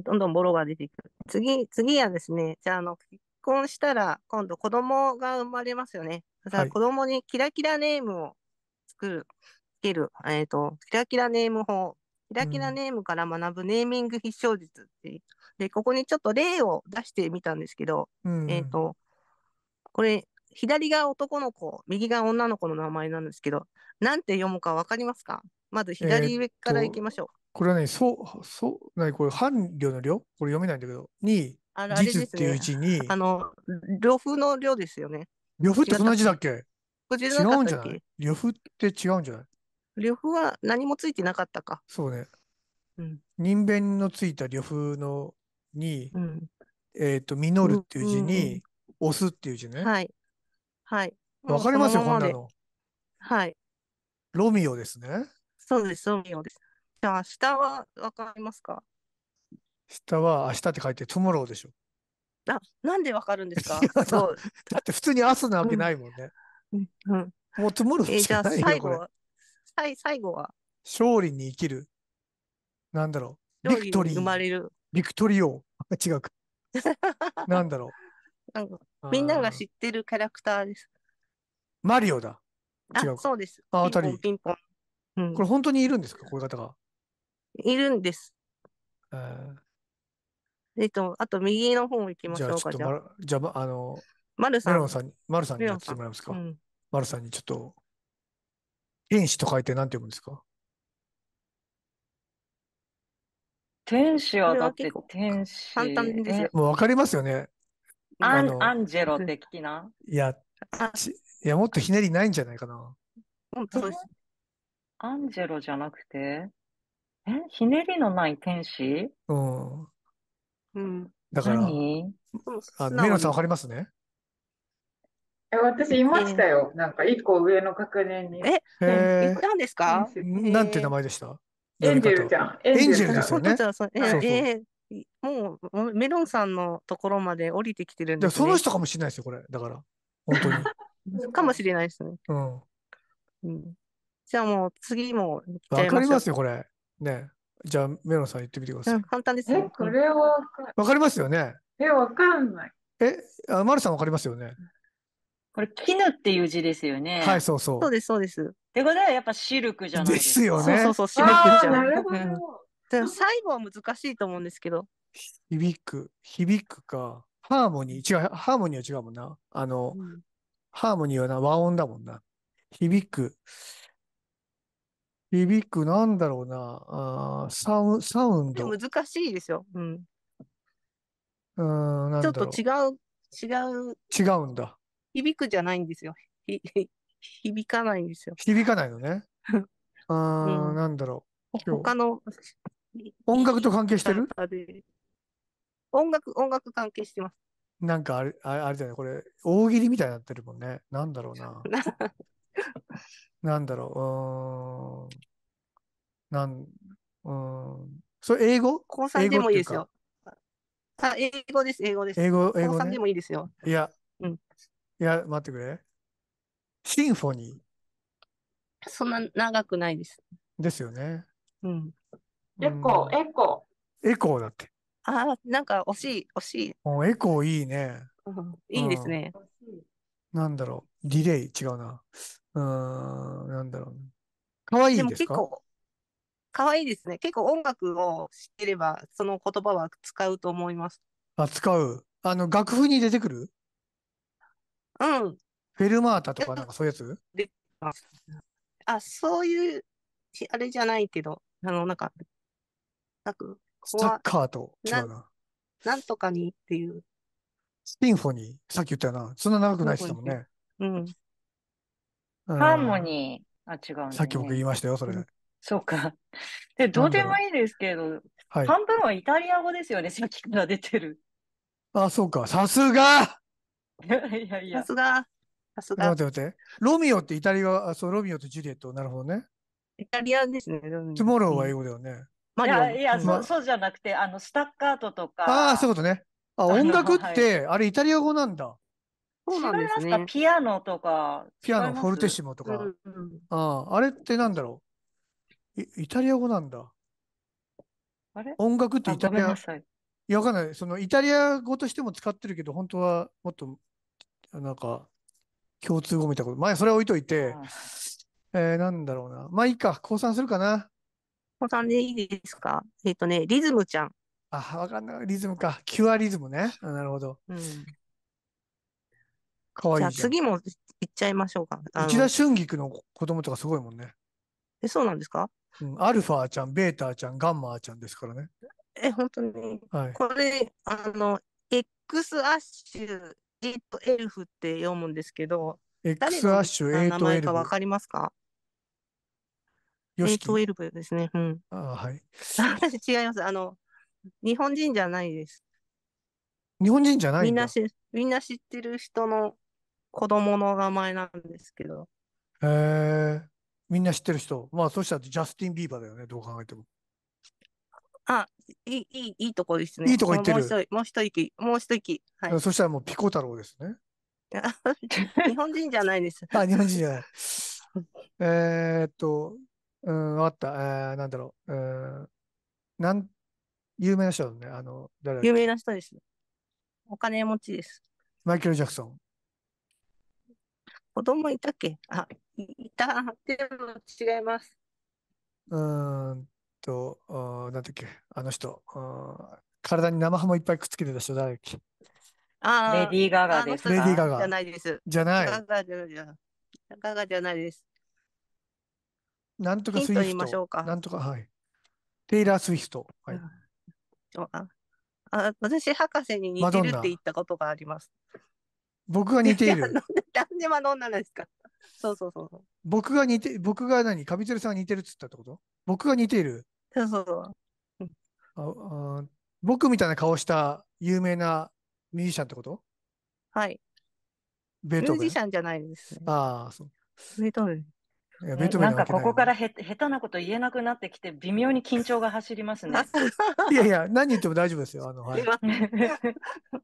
どんどんボロが出ていく。次、次はですね、じゃあ、あの、結婚したら、今度子供が生まれますよね。さあ、はい、子供にキラキラネームを作る、つける、えっ、ー、と、キラキラネーム法。キラキラネームから学ぶネーミング必勝術っていう。で、ここにちょっと例を出してみたんですけど、うん、えっ、と、これ、左が男の子、右が女の子の名前なんですけど、なんて読むか分かりますかまず左上からいきましょう。
これはね、そう、そう、なにこれ、伴侶の量これ読めないんだけど、に、あ実っていう字に、あ
の、呂布の量ですよね。
呂布ってそんな字だっけ
違うんじゃない
呂布って違うんじゃない呂布は何もついてなかったか。そうね。うん、人弁のついた呂布のに、うん、えっ、ー、と、実るっていう字に、押すっていう字ね。は
い。はい。
わかりますよ、こんなの。はい。ロミオですね。
そうです、ロミオです。じゃあ、下はわかりますか
下は明日って書いて、トゥモローでしょ。
あ、なんでわかるんですかそう。
だって普通に明日なわけないもんね。うんうんもうトゥモローえーじゃあ最後こは、
い最後は、
勝利に生きる。なんだろう。ビクトリー。生まれる。ビクトリオン。違うか。なんだろ
う。なんかみんなが知ってるキャラクターです。
マリオだ。違うあ、そうです。あ当たりピンポン。うん、これ本当にいるんですかこういう方が。いるんです。えー、っと、
あと右の方行きましょうか。じゃあ、
じゃあ、あの、マルさん。メロンさんに、マルさんにやってもらえますか。マルさんにちょっと、天使と書いて何て読むんですか
天使はだって天使。簡単ですよ。もう
わかりますよね。アンア
ンジェロ的な。
いや、いや、もっとひねりないんじゃないかな。
本当です。アンジェロじゃなくてひねりのない天使
うん。うん。だから、あ、メロさんわかりますね
え、私いましたよ。なんか一個上の学年に。え、
行ったんですかなんて名前でしたエンジェルちゃん。エンジェルですよね。
えもうメ
ロンさんのところまで降りてきてるんです、ね、その人
かもしれないですよ、これ。だから、本当
に。かもしれないですね。
うん。う
ん、じゃあもう次も行っちゃいましょう。わかりますよ、
これ。ね。じゃあ、メロンさん言ってみてください。
簡単です、
ね。え、これは
わかり
ますよね。
え、わかんない。え、
あマルさんわかりますよね。
これ、絹っていう字ですよね。はい、そうそう。そうです、そうです。ってことは、やっぱシルクじゃないですか。です
よね。そうそうそう、シルクじゃなるほ
ど。最後は難しいと思うんですけど。
響く、響くか。ハーモニー、違う、ハーモニーは違うもんな。あの、うん、ハーモニーはな、和音だもんな。響く。響く、なんだろうな、あサウサウンド。
難しいですよ。うん。
うん、なんちょっと違
う、違う、違うんだ。響くじゃないんですよ。響かないんですよ。
響かないのね。あうんなんだろう。他の。う。音楽と関係してる
音楽、音楽関係してます。
なんかあれ、あれあれだよね。これ、大喜利みたいになってるもんね。なんだろうな。なんだろう、うん、なん、うん、それ英語高3でもいいですよ。
あ、英語です、英語です。英語、英語、ね。高3でもいいですよ。
いや、うん。いや、待ってくれ。シンフォニ
ー。そんな長くないです。
ですよね。
うん。エコー、エコ
ー。エコーだって。
ああ、なんか惜しい、惜しい。エ
コーいいね。
いいですね。うん
なんだろう、リレー違うな。うん、なんだろう。かわいいですかでも結構、
かわいいですね。結構音楽を知ってれば、その言葉は使うと思います。
あ、使う。あの、楽譜に出てくるうん。フェルマータとかなんかそういうやつ
あ、そういう、あれじゃないけど、あの、なんか、なんか、サッ
カーと違うな。
なんと
かにっていう。
シンフォニー、さっき言ったよな。そんな長くないですもんね。うん。ハーモ
ニー、あ、違う、ね、さっき僕
言いましたよ、それ。
そうか。で、どうでもいいですけど、はい、半分はイタリア語ですよね、さっきから出てる。
あ、そうか。さすがいやいや。さすが。さすが。待って待って。ロミオってイタリア、あそう、ロミオとジュリエット。なるほどね。イタリアですね。トゥモローは英語だよね。うん、いやいや、ま、そ
うじゃなくて、あの、スタッカートとか。ああ、そういうこと
ね。あ、音楽って、あれイタリア語なんだ。
そうなんですね。ピアノと
か。ピアノ、フォルテシモとか。うんうん、
ああ、れってなんだろうイタリア語なんだ。
あれ音楽ってイタリア。い
や、わかんない。そのイタリア語としても使ってるけど、本当はもっと、なんか、共通語みたいなこと。まあ、それは置いといて、えー、なんだろうな。まあいいか、降参するかな。降参でいいですかえっ、ー、とね、リズムちゃん。あ、わかんない。リズムか。キュアリズムね。なるほど。うん。かわいいじゃん。じゃあ次も行っ
ちゃいましょうか。
内田春菊の子供とかすごいもんね。え、そうなんですかうん、アルファちゃん、ベータちゃん、ガンマちゃんですからね。
え、本当に。はい。これ、あの、X アッシュ、ジットエルフって読むんですけど、
X アッシュ、エイトエ前ルかわかりますかよし、エイトエルフですね。うん。あはい。
違います。あの、日本人じゃないです。
日本人じゃないみんな
しみんな知ってる人の子供の名前なんですけど。
へえ。みんな知ってる人。まあ、そしたらジャスティン・ビーバーだよね、どう考えても。
あ、いい、いい、いとこですね。いいとこ行ってる。もう一息、もう一息。
はい。そしたらもうピコ太郎ですね。
日本人じゃないです。あ、日本人じゃ
ない。えっと、うん、わかった。えー、なんだろう。うん、なん有名な人だね。あの、誰有名
な人です。お金持ちです。
マイケル・ジャクソン。子供いたっけあ、
いた。でも違います。
うーんと、あなんだっけ、あの人。体に生ハムいっぱいくっつけてた人だっけ
あレディー・ガガですレディーガガじゃないです。じゃない。ガじゃガガじゃないです。
なんとかスイ言いフましょト。うか。なんとか、はい。テイラー・スウィフト。はいうん。
あ私、博士に似てるって言ったことがあります。
僕が似ている。な
んでマドンナですかそうそうそう。
僕が似て、僕が何カビツルさんが似てるっつったってこと僕が似ている。そうそうそう、ああ。僕みたいな顔した有名なミュージシャンってことはい。ベートーベン。ミュージシャ
ンじゃないです、
ね。ああ、そう。ベートーベン。いやな,、なんかここ
からへ下手なこと言えなくなってきて微妙に緊張が走りますね。
いやいや何言っても大丈夫ですよ。あのはい。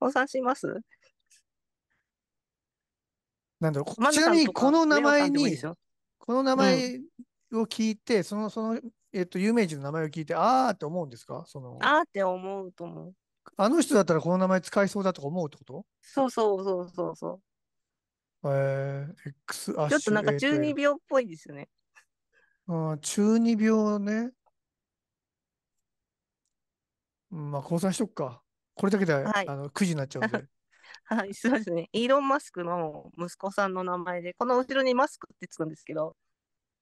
お産します。
なんだろう。ちなみにこの名前にこの名前を聞いて、うん、そのそのえっと有名人の名前を聞いてああって思うんですか？その
ああって思うと思う。
あの人だったらこの名前使いそうだとか思うってこと
そうそうそうそうそう。
えー、X アッちょっとなんか中二
病っぽいですよね。
あー中二病ね。まあ、降参しとくか。これだけで、はいあの、9時になっちゃうんで。はい、そうですね。
イーロン・マスクの息子さんの名前で、この後ろにマスクってつくんですけど、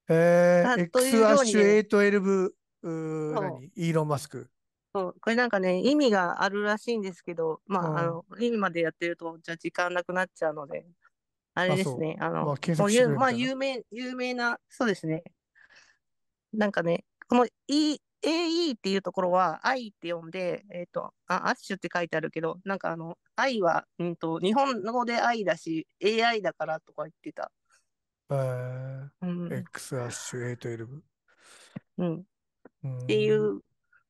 えー、あという X アッようシュ 8L、うーそうイーロン・マスク。
そうこれなんかね、意味があるらしいんですけど、まあ、あの、今までやってると、じゃ時間なくなっちゃうので、あれですね。あの、まあ、検索まあ、有名、有名な、そうですね。なんかね、この E、AE っていうところは、愛って呼んで、えっ、ー、と、あ、アッシュって書いてあるけど、なんかあの、愛は、うんと、日本語で愛だし、AI だからとか言ってた。
えー、うん、X アッシュ A12。うんっていう、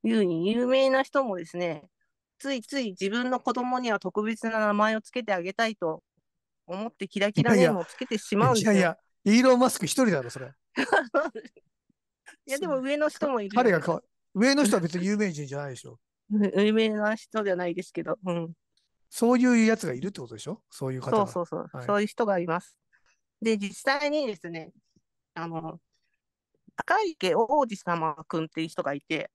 いうに有名な人
もですね、ついつい自分の子供には特別な名前をつけてあげたいと思ってキラキラネームをつけてしまうんですよ。いやいや、
イーロン・マスク一人だろ、それ。いや、でも上の人もいる。彼がか上の人は別に有名人じゃないでしょ。有名な人じゃないですけど、うん。そういうやつがいるってことでしょそういう方そうそうそう、はい、そう
いう人がいます。で、実際にですね、あの、赤池王子様くんっていう人がいて、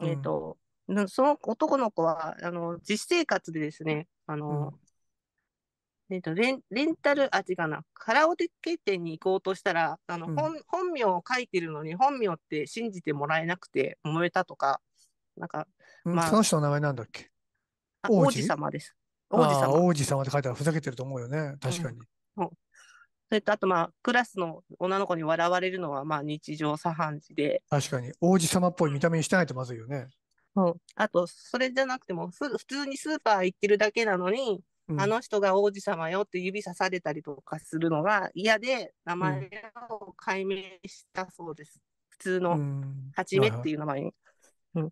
えっ、ー、と、うん、その男の子は、あの、実生活でですね、あの、うんえっと、レンレンタル、あ、違うな、カラオケ店に行こうとしたら、あの、うん本、本名を書いてるのに、本名って信じてもらえなくて、揉えたとか、なんか、
まあ、その人の名前なんだっけ
王王子様です。
王子様。王子様って書いたらふざけてると思うよね。確かに。
それと、あと、まあ、クラスの女の子に笑われるのは、まあ、日常茶飯事で、
確かに。王子様っぽい見た目にしてないとまずいよね。うん、あ
と、それじゃなくても、普通にスーパー行ってるだけなのに、ん、あの人が王子様よって指さされたりとかするのが嫌で、名前を解明したそうです。普通の初めっていう名前に。うん、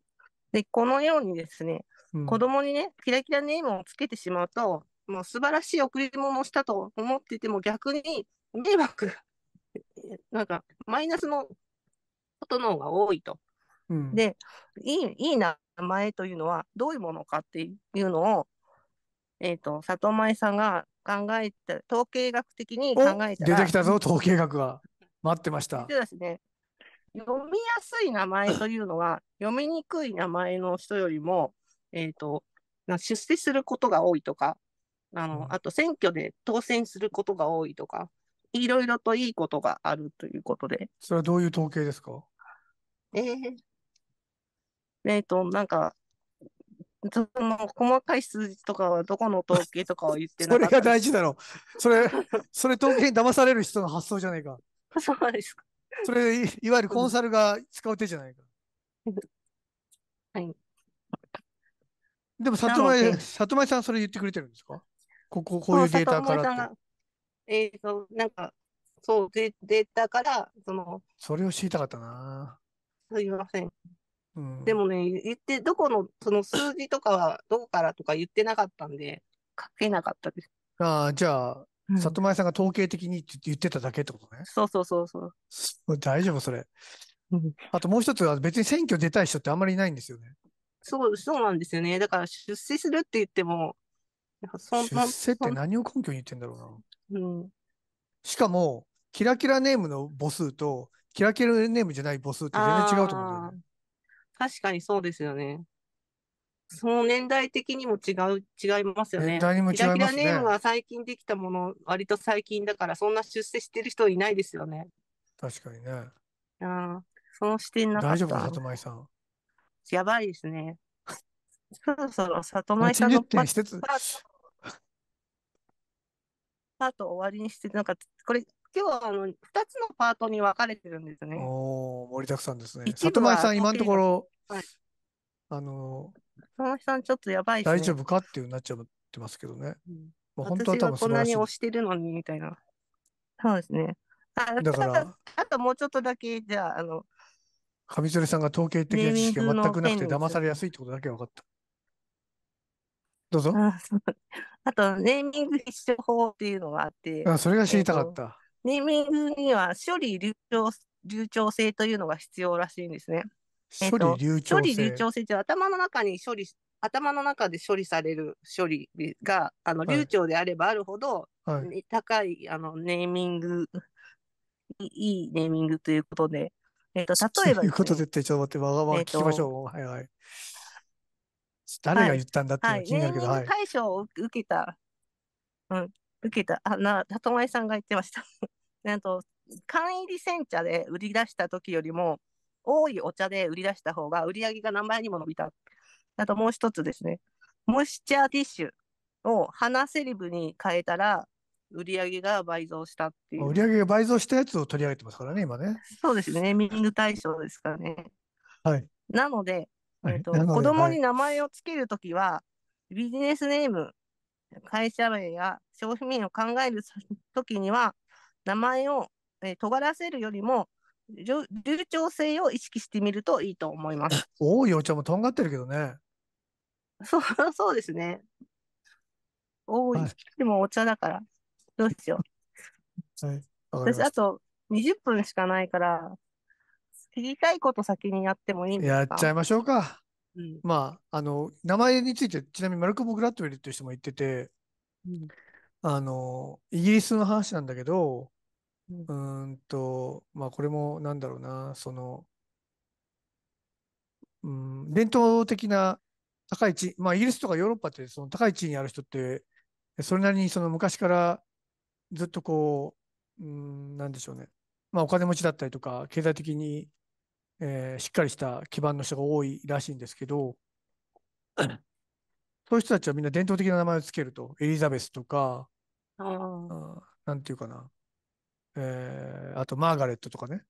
で、このようにですね、子供にね、キラキラネームをつけてしまうと、もう素晴らしい贈り物をしたと思ってても逆に迷惑、なんかマイナスのことの方が多いと。うん、でいい、いい名前というのはどういうものかっていうのをえっ、ー、と、里前さんが考えた、統計学的に考えたら。出てきたぞ、
統計学は待ってました。で
ですね、読みやすい名前というのは、読みにくい名前の人よりも、えっ、ー、と、出世することが多いとか、あの、あと選挙で当選することが多いとか、いろいろといいことがあるということで。
それはどういう統計ですかえー、えっ、ー、と、なんか、
その細かい数字とかはどこの統計とかは言ってなそかれったが大事だ
ろ。それ、それ統計に騙される人の発想じゃないか。そうですか。それ、いわゆるコンサルが使う手じゃないか。はい。でも、里前、里前さんそれ言ってくれてるんですかここ、こういうデータからっ
て。えっ、と、なんか、そう、デデータから、その、
それを知りたかったな。
すいません。でもね、言って、どこの、その数字とかは、どこからとか言ってなかったんで、
書けなかったです。ああ、じゃあ、うん、里前さんが統計的にって言ってただけってこと
ね。そうそうそうそ
う。大丈夫、それ。あともう一つは、別に選挙出たい人ってあんまりいないんですよね。
そう、そうなんですよね。だから、出世するって言っても、そん出世って
何を根拠に言ってんだろうな。うん、しかも、キラキラネームの母数と、キラキラネームじゃない母数って全然違うと思うんだ
よね。確かにそうですよね。その年代的にも違う、違いますよね。年代にも違いますね。キラキラネーム最近できたもの、割と最近だから、そんな出世してる人いないですよね。確かにね。ああ、その視点なか大丈夫里前さん。やばいですね。そろそろ里前さんのパートパート終わりにして、なんか、これ、今日はあの2つのパートに分かれてるんです
ね。おお、盛りだくさんですね。里前さん、今のところはい、あの、
佐々木さん、ちょっとやばい、ね、大丈
夫かっていうなっちゃってますけどね。うん、本当は多分そんなに押
してるのにみたいな。そうですね。あだからあともうちょっとだけ、じゃあ、あの、
上鶴さんが統計的な知識が全くなくて騙されやすいってことだけ分かった。どうぞ。あ
あと、ネーミング必勝法っていうのがあって。あそれが知りたかった、えー。ネーミングには処理流暢流暢性というのが必要らしいんですね。
処理流暢性。えー、処理流暢
性頭の中に処理、頭の中で処理される処理が、あの、流暢であればあるほど、はいはい、高い、あの、ネーミング、いいネーミングということで、えっ、ー、と、
例えば、ね、ということでって、ちょっと待って、わがまま聞きましょう。えー、はいはい。誰が言ったんだっていうの気になるけど、はい。はい、対
象を受けた、うん、受けた、あ、な、里前さんが言ってました。あ と、缶入り煎茶で売り出した時よりも、多いお茶で売り出した方が売り上げが何倍にも伸びた。あと
もう一つですね、
モイスチャーティッシュを鼻セリブに変えたら、売り上げが倍増したっていう。売り上
げが倍増したやつを取り上げてますからね、今ね。
そうですね、ネーミング対象ですからね。はい。なので、
えーと、子供に
名前を付けるときは、はい、ビジネスネーム、会社名や商品名を考えるときには、名前を、えー、尖らせるよりも、流暢性を意識してみるといいと思います。
多いお茶もとんがってるけどね。
そう、そうですね。多い、はい、でもお茶だから、どうしよ
う。はい、私、あ
と20分しかないから、知りたいこと先にやってもいいんですかやっちゃいましょうか。うん、
まあ、あの、名前について、ちなみにマルコ・ボグラットウェルっていう人も言ってて、うん、あの、イギリスの話なんだけど、うんと、まあこれもなんだろうな、その、うん、伝統的な高い地、まあイギリスとかヨーロッパってその高い地位にある人って、それなりにその昔からずっとこう、うん、なんでしょうね。まあお金持ちだったりとか、経済的に、えー、しっかりした基盤の人が多いらしいんですけど、そういう人たちはみんな伝統的な名前をつけると、エリザベスとか、あなんていうかな、えー、あとマーガレットとかね。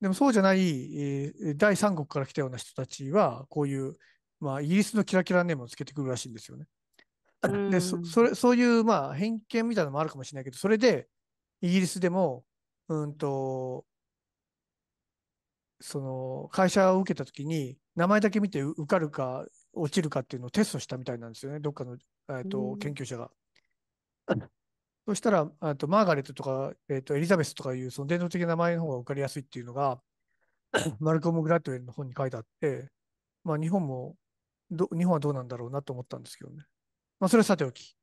でもそうじゃない、え第三国から来たような人たちは、こういう、まあ、イギリスのキラキラネームをつけてくるらしいんですよね。でそそれそういう、まあ、偏見みたいなのもあるかもしれないけど、それでイギリスでも、うんと、その会社を受けたときに、名前だけ見て受かるか落ちるかっていうのをテストしたみたいなんですよね、どっかの、えーと研究者が。そしたら、あとマーガレットとか、えーと、エリザベスとかいうその伝統的な名前の方が分かりやすいっていうのが、マルコム・グラッドウェルの本に書いてあって、まあ、日本もど、日本はどうなんだろうなと思ったんですけどね。まあ、それはさておき。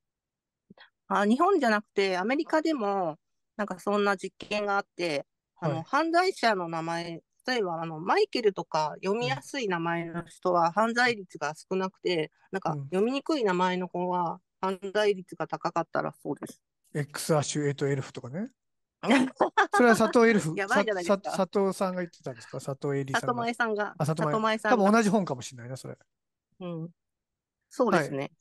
あ日
本じゃなくて、アメリカでも、なんかそんな実験があって、あの、はい、犯罪者の名前、例えばあのマイケルとか読みやすい名前の人は犯罪率が少なくて、なんか読みにくい名前の子は犯罪率が高かったらそう
です。X アッシュ8エルフとかね。それは佐藤エルフ。やばいじゃない佐藤さんが言ってたんですか佐藤エリさんが。里前さ
んが。あ、藤前里前さん多分同じ
本かもしれないな、それ。うん。そうですね。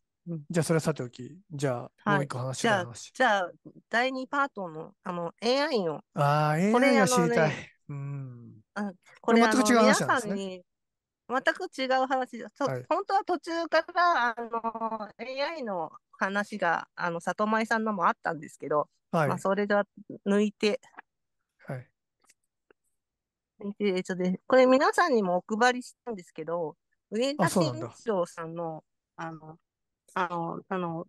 じゃあ、それはさておき。じゃあ、はいもう一個話しじゃあ
じゃあ、第2パートの、あの、AI の、
ああ、AI れが知りたいうん。これ、これ全く違う話なんですね
全く違う話です。そうはい本当は途中から、あの、AI の話が、あの、里前さんのもあったんですけど、はい、まあ、それでは抜いて、はい。えっとで、これ皆さんにもお配りしたんですけど、上田慎一郎さんの、あの、あの、あの、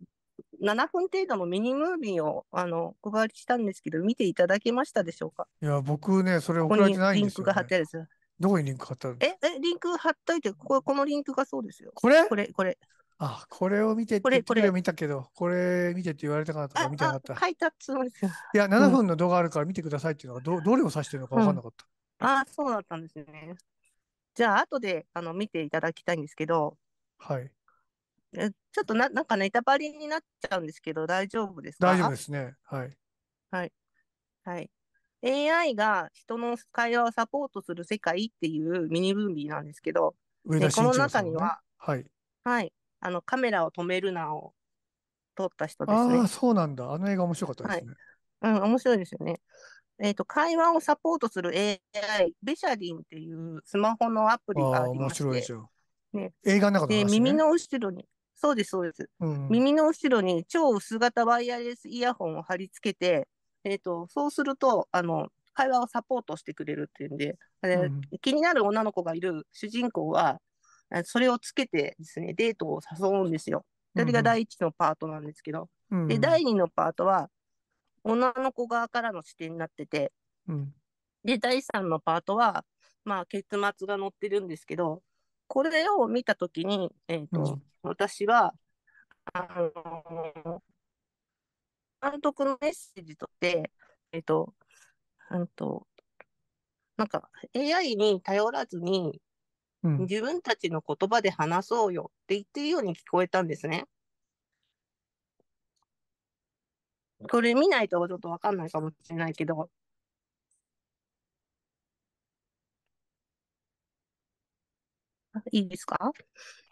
7分程度のミニムービーをあのお配りしたんですけど、見ていただけましたでしょうか
いや、僕ね、それ送られてないんですよ、ね、ここリンクが貼ってあるんです。どこにリンク貼ってあるえ、
え、リンク貼っといて、こここのリンクがそうですよ。
これこれ、これ。あ、これを見てって、これ、これ見たけど、これ見てって言われたかなとか見てなかった。書い
たつもりです
いや、7分の動画あるから見てくださいっていうのは、ど、どれを指してるのか分かんなかっ
た。うん、あそうだったんですね。じゃあ、後で、あの、見ていただきたいんですけど。はい。ちょっとな、なんかネタバレになっちゃうんですけど、大丈夫ですか大丈夫です
ね。はい。
はい。はい。AI が人の会話をサポートする世界っていうミニブービーなんですけど、ね、この中には、はい。はい。あの、カメラを止めるなを撮った人ですね。ああ、
そうなんだ。
あの映画面白かったですね。はい、うん、面白いですよね。えっ、ー、と、会話をサポートする AI、ベシャリンっていうスマホのアプリがありまして。面白いですよ。ね、映画の中のね、で、耳の後ろに、そうです、そうです、うん、耳の後ろに超薄型ワイヤレスイヤホンを貼り付けて、えっ、ー、と、そうすると、あの、会話をサポートしてくれるっていうんで、うん、気になる女の子がいる主人公は、それをつけてですね、デートを誘うんですよ。それが第一のパートなんですけど。うん、で、第二のパートは、女の子側からの視点になってて、うん、で、第三のパートは、まあ、結末が載ってるんですけど、これを見たときに、えっ、ー、と、うん、私は、
あの
ー、監督のメッセージとって、えっ、ー、と、あと、なんか、AI に頼らずに、自分たちの言葉で話そうよって言ってるように聞こえたんですね。これ見ないとちょっとわかんないかもしれないけど。いいですか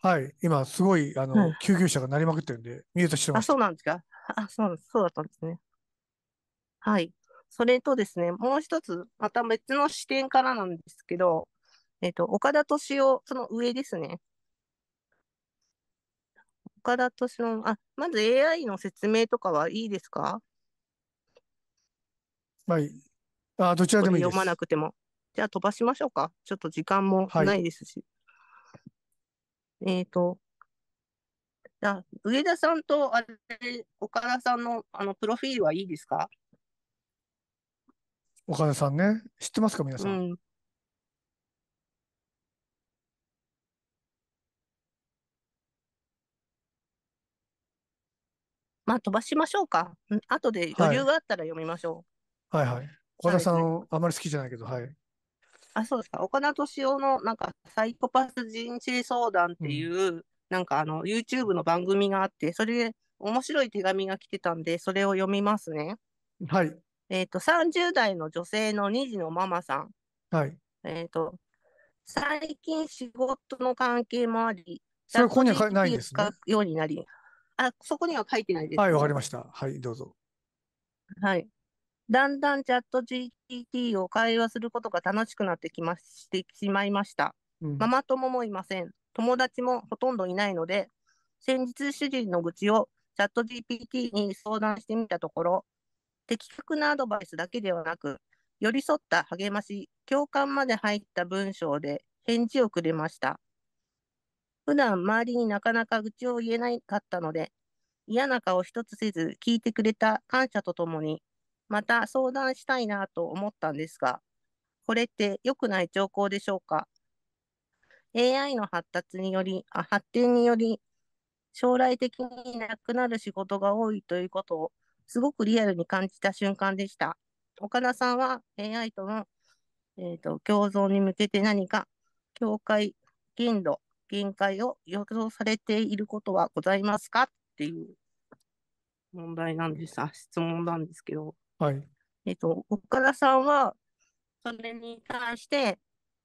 はい、今すごいあの、うん、救急車が鳴りまくってるんで、ミュートしてます。あ、
そうなんですかあそうそうだったんですね。はい。それとですね、もう一つ、また別の視点からなんですけど、えっ、ー、と、岡田敏夫、その上ですね。岡田敏夫、あ、まず AI の説明とかはいいですかはい。あ、どちらでもいいです。読まなくても。じゃあ飛ばしましょうか。ちょっと時間もないですし。はい、えっ、ー、
と、じゃあ、
上田さんと、あれ、岡田さんの、あの、プロフィールはいいですか
岡田さんね。知ってますか、皆さん。うん、まあ飛ばしましょうか。
後で余裕があったら読みましょ
う。はい、はい、はい。岡田さん、あまり好きじゃないけど、はい。
あ、そうですか。岡田敏夫のなんかサイコパス人知相談っていう、うん、なんかあの YouTube の番組があって、それで面白い手紙が来てたんで、それを読みますね。はい。えっ、ー、と、30代の女性の2児のママさん。はい。えっ、ー、と、最近仕事の関係もあり、それここには書ないんですね。ようになり、あ、そこには書いてないです、はい、わかりまし
た。はい、どうぞ。
はい。だんだんチャット GPT を会話することが楽しくなってきましてしまいました。うん、ママ友もいません。友達もほとんどいないので、先日主人の愚痴をチャット GPT に相談してみたところ、的確なアドバイスだけではなく、寄り添った励まし、共感まで入った文章で返事をくれました。普段周りになかなか愚痴を言えなかったので、嫌な顔一つせず聞いてくれた感謝とともに、また相談したいなと思ったんですが、これって良くない兆候でしょうか ?AI の発達により、あ発展により、将来的になくなる仕事が多いということを、すごくリアルに感じた瞬間でした。岡田さんは AI との、えーと、共存に向けて何か、境界、限度、限界を予想されていることはございますかっていう問題なんです。あ、質問なんですけど。はい。えっと、岡田さんは、それに対して、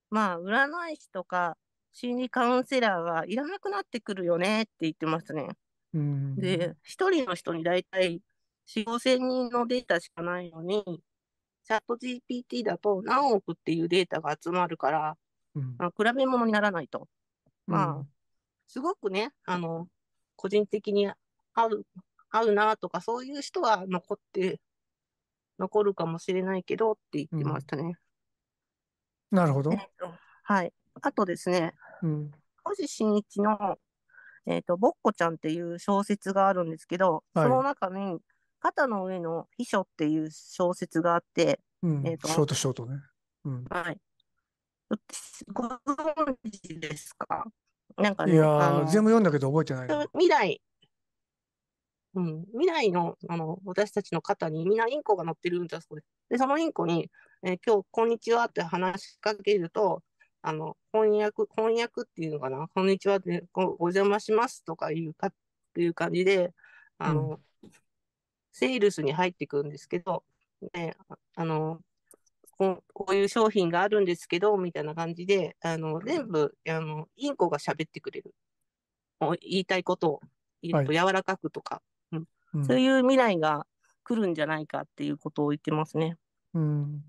まあ、占い師とか心理カウンセラーがいらなくなってくるよねって言ってますね。
うんで、
1人の人に大体4、5000人のデータしかないのに、チャット GPT だと何億っていうデータが集まるから、うん、ま比べ物にならないと。まあ、すごくね、あの、個人的に合う、合うなとか、そういう人は残って、残るかもしれないけどって言ってましたね。なるほど、えはい。あとですね、うん、星新一の、えっ、ー、と、ぼっこちゃんっていう小説があるんですけど、はい、その中に、肩の上の秘書っていう小説があって、
うん、えっ、ー、と、ショートショートね。うん、はい。
ご存知ですか
なんかね、いや全部読んだけど覚えてな
い未来、うん、未来のあの私たちの肩にみんなインコが乗ってるんだそうです。で、そのインコに、えー、今日、こんにちはって話しかけると、あの、翻訳、翻訳っていうのかな、こんにちはってご、お邪魔しますとかいうか、っていう感じで、あの、うん、セールスに入っていくんですけど、ね、あの、こういう商品があるんですけど、みたいな感じで、あの、全部、あの、インコが喋ってくれる。言いたいことを、柔らかくとか、はいうん、そういう未来が来るんじゃないかっていうことを言ってますね。うん。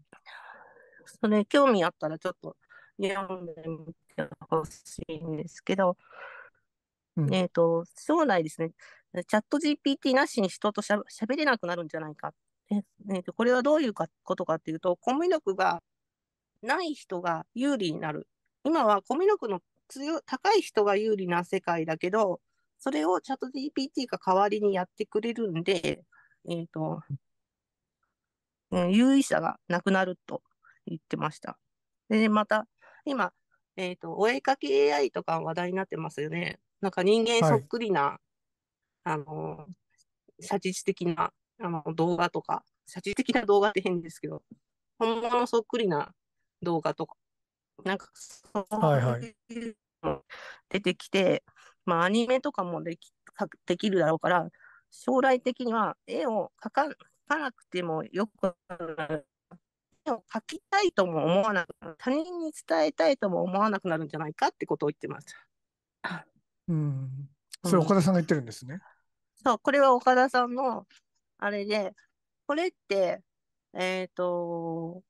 それ、興味あったらちょっと読んでみてほしいんですけど、うん、えっ、と、将来ですね、チャット GPT なしに人としゃべれなくなるんじゃないかっええー、とこれはどういうかことかっていうと、コミュ力がない人が有利になる。今はコミュ力の強高い人が有利な世界だけど、それをチャット GPT が代わりにやってくれるんで、えっ、ー、と、うん、優位さがなくなると言ってました。で、また、今、えっ、ー、と、お絵かき AI とか話題になってますよね。なんか人間そっくりな、はい、あの、写実的なあの動画とか、写実的な動画って変ですけど、本物そっくりな動画とか、なんかそう
いうの
出てきて、まあアニメとかもできできるだろうから、将来的には絵を描かかなくてもよくなる。絵を描きたいとも思わなくなる。他人に伝えたいとも思わなくなるんじゃないかってことを言ってます。
うん。それ岡田さんが言ってるんですね。
そう、これは岡田さんのあれで、これって、えっ、ー、と、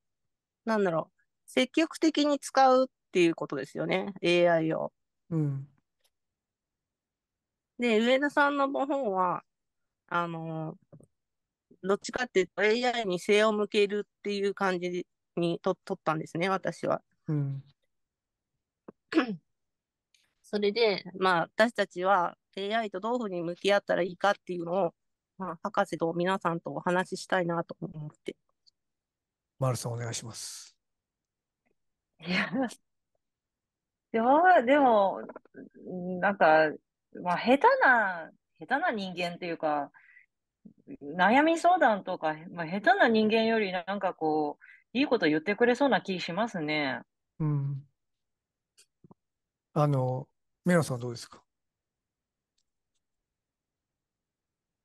なんだろう、積極的に使うっていうことですよね、AI を。うん。で、上田さんの本は、あの、どっちかっていうと AI に背を向けるっていう感じにと取ったんですね、私
は。うん、
それで、まあ、私たちは AI とどういうふうに向き合ったらいいかっていうのをまあ、博士と皆さんとお話ししたいなと思って。
丸さん、お願いします。
いや、いやでも、なんか、まあ、下手な、下手な人間というか、悩み相談とか、まあ、下手な人間よりなんかこう、いいこと言ってくれそうな気します
ね。
うん。あの、メロさんどうですか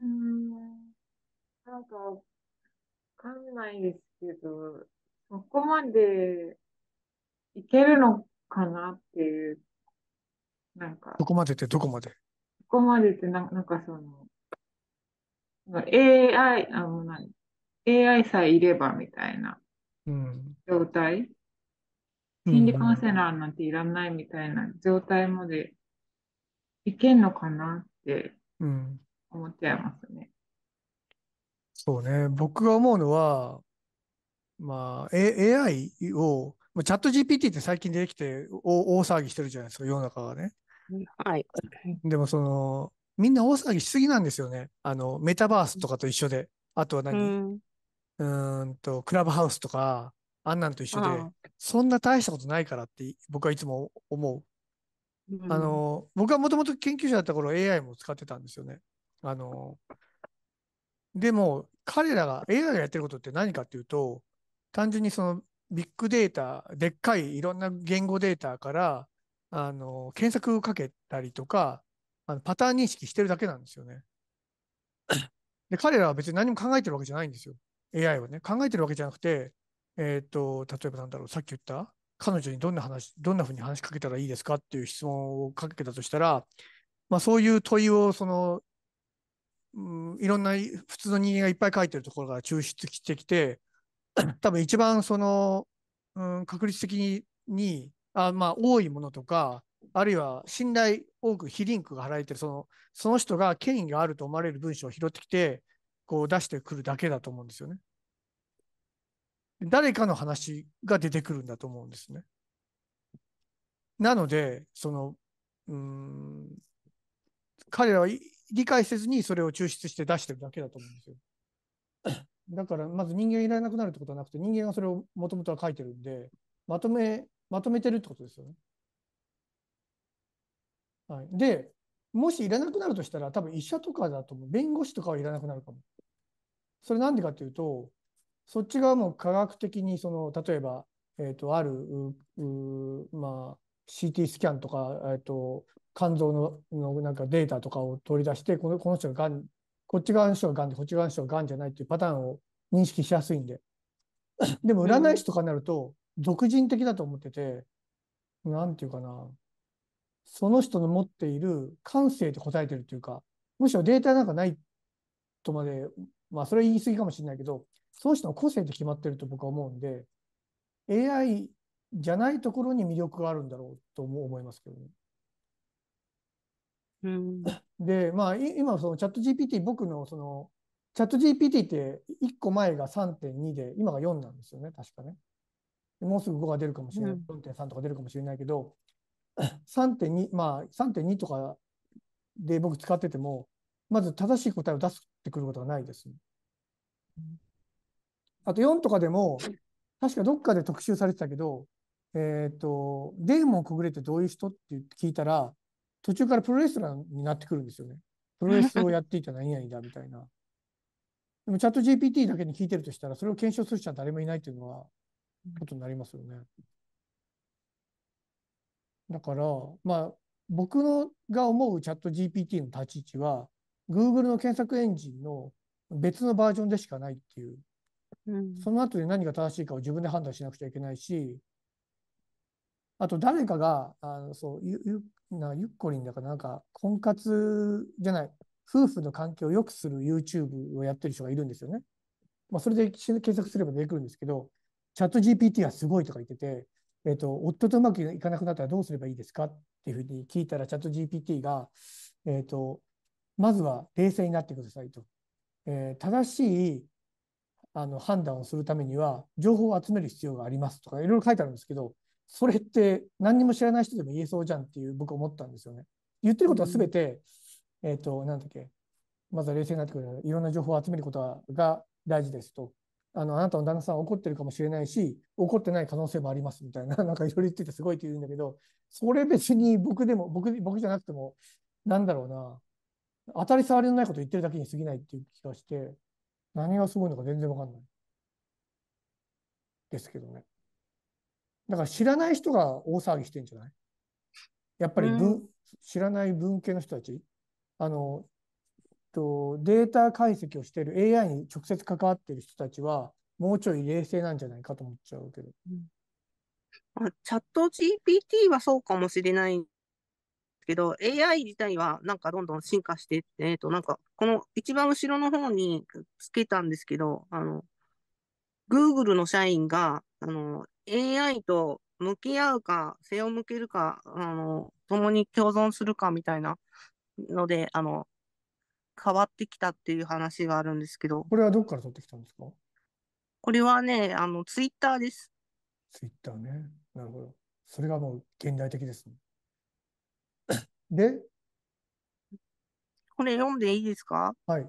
うん。なんか、わかんないですけど、そこまでいけるのかなっていう、なんか、
どこまでってどこまで
そこまでってな、なんかその、AI、あの、何 AI さえいればみたいなうん。状態心理カウンセラーなんていらないみたいな状態までいけんのかな
ってうん。
思っちゃいますね。
そうね。僕が思うのは、まあ、A、AI を、チャット GPT って最近出てきて大騒ぎしてるじゃないですか、世の中がね。はい。でもその、みんな大騒ぎしすぎなんですよね。あの、メタバースとかと一緒で。あとは何うんと、クラブハウスとか、あんなんと一緒で、そんな大したことないからって僕はいつも思う。うん、あの、僕はもともと研究者だった頃 AI も使ってたんですよね。あの、でも、彼らが、AI がやってることって何かっていうと、単純にそのビッグデータ、でっかいいろんな言語データから、あの、検索をかけたりとか、あのパターン認識してるだけなんですよね。で、彼らは別に何も考えてるわけじゃないんですよ。AI はね。考えてるわけじゃなくて、えっ、ー、と、例えばなんだろう、さっき言った、彼女にどんな話、どんなふうに話しかけたらいいですかっていう質問をかけたとしたら、まあそういう問いをそのいろんな普通の人間がいっぱい書いてるところが抽出してきて、多分一番その、うん、確率的にあ、まあ、多いものとか、あるいは信頼多く非リンクが貼られてるその、その人が権威があると思われる文章を拾ってきて、こう出してくるだけだと思うんですよね。誰かの話が出てくるんだと思うんですね。なので、その、うん、彼らは理解せずにそれを抽出して出してるだけだと思うんですよ。だからまず人間いられなくなるってことはなくて人間がそれをもともとは書いてるんでまとめまとめてるってことですよね。はい、でもしいらなくなるとしたら多分医者とかだと思う弁護士とかはいらなくなるかも。それなんでかっていうとそっち側も科学的にその例えば、えーと、あるまあ CT スキャンとか、えっと、肝臓ののなんかデータとかを取り出して、このこの人ががん、こっち側の人ががんで、こっち側の人ががんじゃないっていうパターンを認識しやすいんで。でも占い師とかになると、俗人的だと思ってて、なんていうかな、その人の持っている感性で答えてるというか、むしろデータなんかないとまで、まあそれは言い過ぎかもしれないけど、その人の個性で決まってると僕は思うんで、AI じゃないところに魅力があるんだろうとも思いますけどね。うん、で、まあ、今、そのチャット GPT、僕のその、チャット GPT って1個前が3.2で、今が4なんですよね、確かね。もうすぐ5が出るかもしれない、うん、4.3とか出るかもしれないけど、3.2、まあ、3.2とかで僕使ってても、まず正しい答えを出すってくることはないです。あと4とかでも、確かどっかで特集されてたけど、えっ、ー、と、デーモン・くぐれってどういう人って聞いたら、途中からプロレスラーになってくるんですよね。プロレスをやっていた何々だみたいな。でもチャット GPT だけに聞いてるとしたら、それを検証する人は誰もいないというのは、ことになりますよね。だから、まあ、僕のが思うチャット GPT の立ち位置は、Google の検索エンジンの別のバージョンでしかないっていう、うん、その後で何が正しいかを自分で判断しなくちゃいけないし、あと誰かが、あのそうゆゆなゆっこりんだからなんか婚活じゃない、夫婦の関係を良くする YouTube をやってる人がいるんですよね。まあ、それで検索すれば出てくるんですけど、チャット GPT はすごいとか言ってて、えっと、夫とうまくいかなくなったらどうすればいいですかっていうふうに聞いたら、チャット GPT が、えっと、まずは冷静になってくださいと。えー、正しいあの判断をするためには、情報を集める必要がありますとか、いろいろ書いてあるんですけど、それって何にも知らない人でも言えそうじゃんっていう僕思ったんですよね。言ってることは全て、うん、えっ、ー、と、なんだっけ、まずは冷静になってくるいろんな情報を集めることが大事ですと。あの、あなたの旦那さん怒ってるかもしれないし、怒ってない可能性もありますみたいな、なんかいろいろ言っててすごいって言うんだけど、それ別に僕でも、僕僕じゃなくても、なんだろうな、当たり障りのないこと言ってるだけに過ぎないっていう気がして、何がすごいのか全然わかんない。ですけどね。だから知らない人が大騒ぎしてんじゃないやっぱりうん、知らない文系の人たち、あの、とデータ解析をしている AI に直接関わっている人たちは、もうちょい冷静なんじゃないかと思っちゃうけど。あ
チャット GPT はそうかもしれないけど、AI 自体はなんかどんどん進化してって、えっ、と、なんかこの一番後ろの方につけたんですけど、あの、Google の社員があの、AI と向き合うか、背を向けるか、あの、共に共存するかみたいなので、あの、変わってきたっていう話があるんですけど。これはどっから取
ってきたんですかこれはね、あの、ツイッターです。ツイッターね。なるほど。それがもう現代的です、ね。で、これ読んでいいですかはい。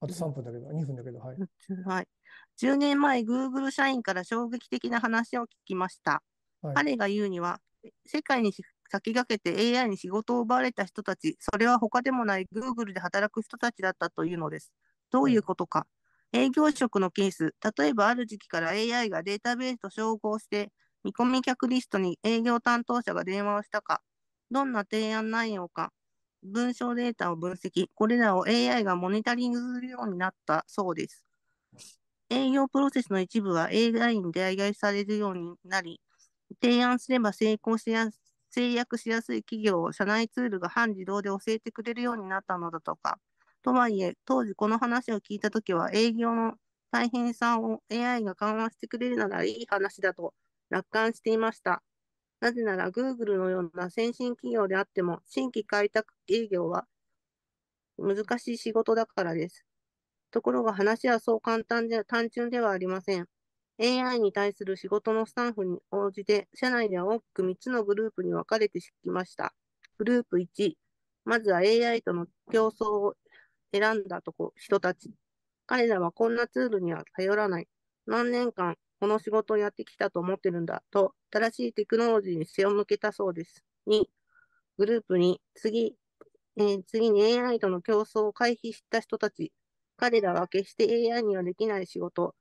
あと3分だけど、2分だけど、はい。
はい。10年前、Google 社員から衝撃的な話を聞きました。はい、彼が言うには、世界に先駆けて AI に仕事を奪われた人たち、それは他でもない Google で働く人たちだったというのです。どういうことか。営業職のケース、例えばある時期から AI がデータベースと照合して、見込み客リストに営業担当者が電話をしたか、どんな提案内容か、文章データを分析、これらを AI がモニタリングするようになったそうです。営業プロセスの一部は AI に代替されるようになり、提案すれば成功しやす制約しやすい企業を社内ツールが半自動で教えてくれるようになったのだとか、とはいえ、当時この話を聞いたときは、営業の大変さを AI が緩和してくれるならいい話だと楽観していました。なぜなら Google のような先進企業であっても、新規開拓営業は難しい仕事だからです。ところが話はそう簡単で、単純ではありません。AI に対する仕事のスタンフに応じて、社内では大きく3つのグループに分かれてきました。グループ1、まずは AI との競争を選んだとこ人たち。彼らはこんなツールには頼らない。何年間、この仕事をやってきたと思ってるんだと、新しいテクノロジーに背を向けたそうです。2、グループに次、えー、次に AI との競争を回避した人たち。彼らは決して AI にはできない仕事、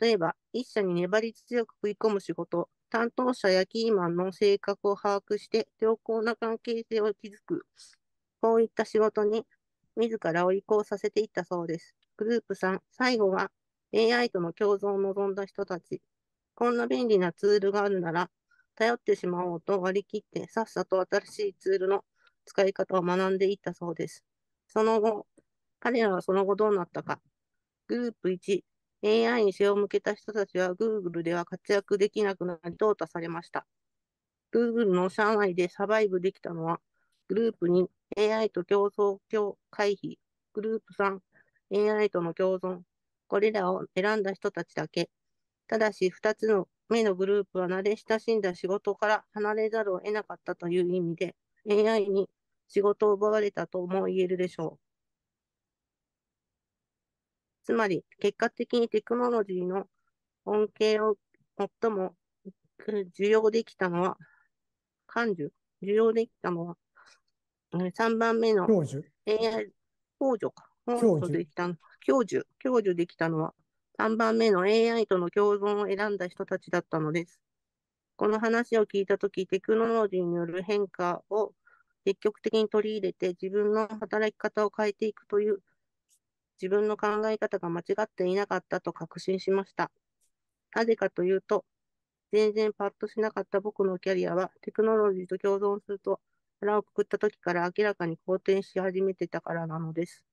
例えば一社に粘り強く食い込む仕事、担当者やキーマンの性格を把握して良好な関係性を築く、こういった仕事に自らを移行させていったそうです。グループさん、最後は AI との共存を望んだ人たち。こんな便利なツールがあるなら、頼ってしまおうと割り切ってさっさと新しいツールの使い方を学んでいったそうです。その後、彼らはその後どうなったか。グループ1、AI に背を向けた人たちは Google では活躍できなくなり、淘汰されました。Google の社内でサバイブできたのは、グループ2、AI と競争回避、グループ3、AI との共存、これらを選んだ人たちだけ。ただし、2つの目のグループは慣れ親しんだ仕事から離れざるを得なかったという意味で、AI に仕事を奪われたとも言えるでしょう。つまり、結果的にテクノロジーの恩恵を最も受容できたのは、感受、受容できたのは、3番目の AI、控除か。できた教授、教授できたのは、3番目の AI との共存を選んだ人たちだったのです。この話を聞いたとき、テクノロジーによる変化を積極的に取り入れて、自分の働き方を変えていくという自分の考え方が間違っていなかったと確信しました。なぜかというと、全然パッとしなかった僕のキャリアはテクノロジーと共存すると腹をくくった時から明らかに好転し
始めてたからなのです。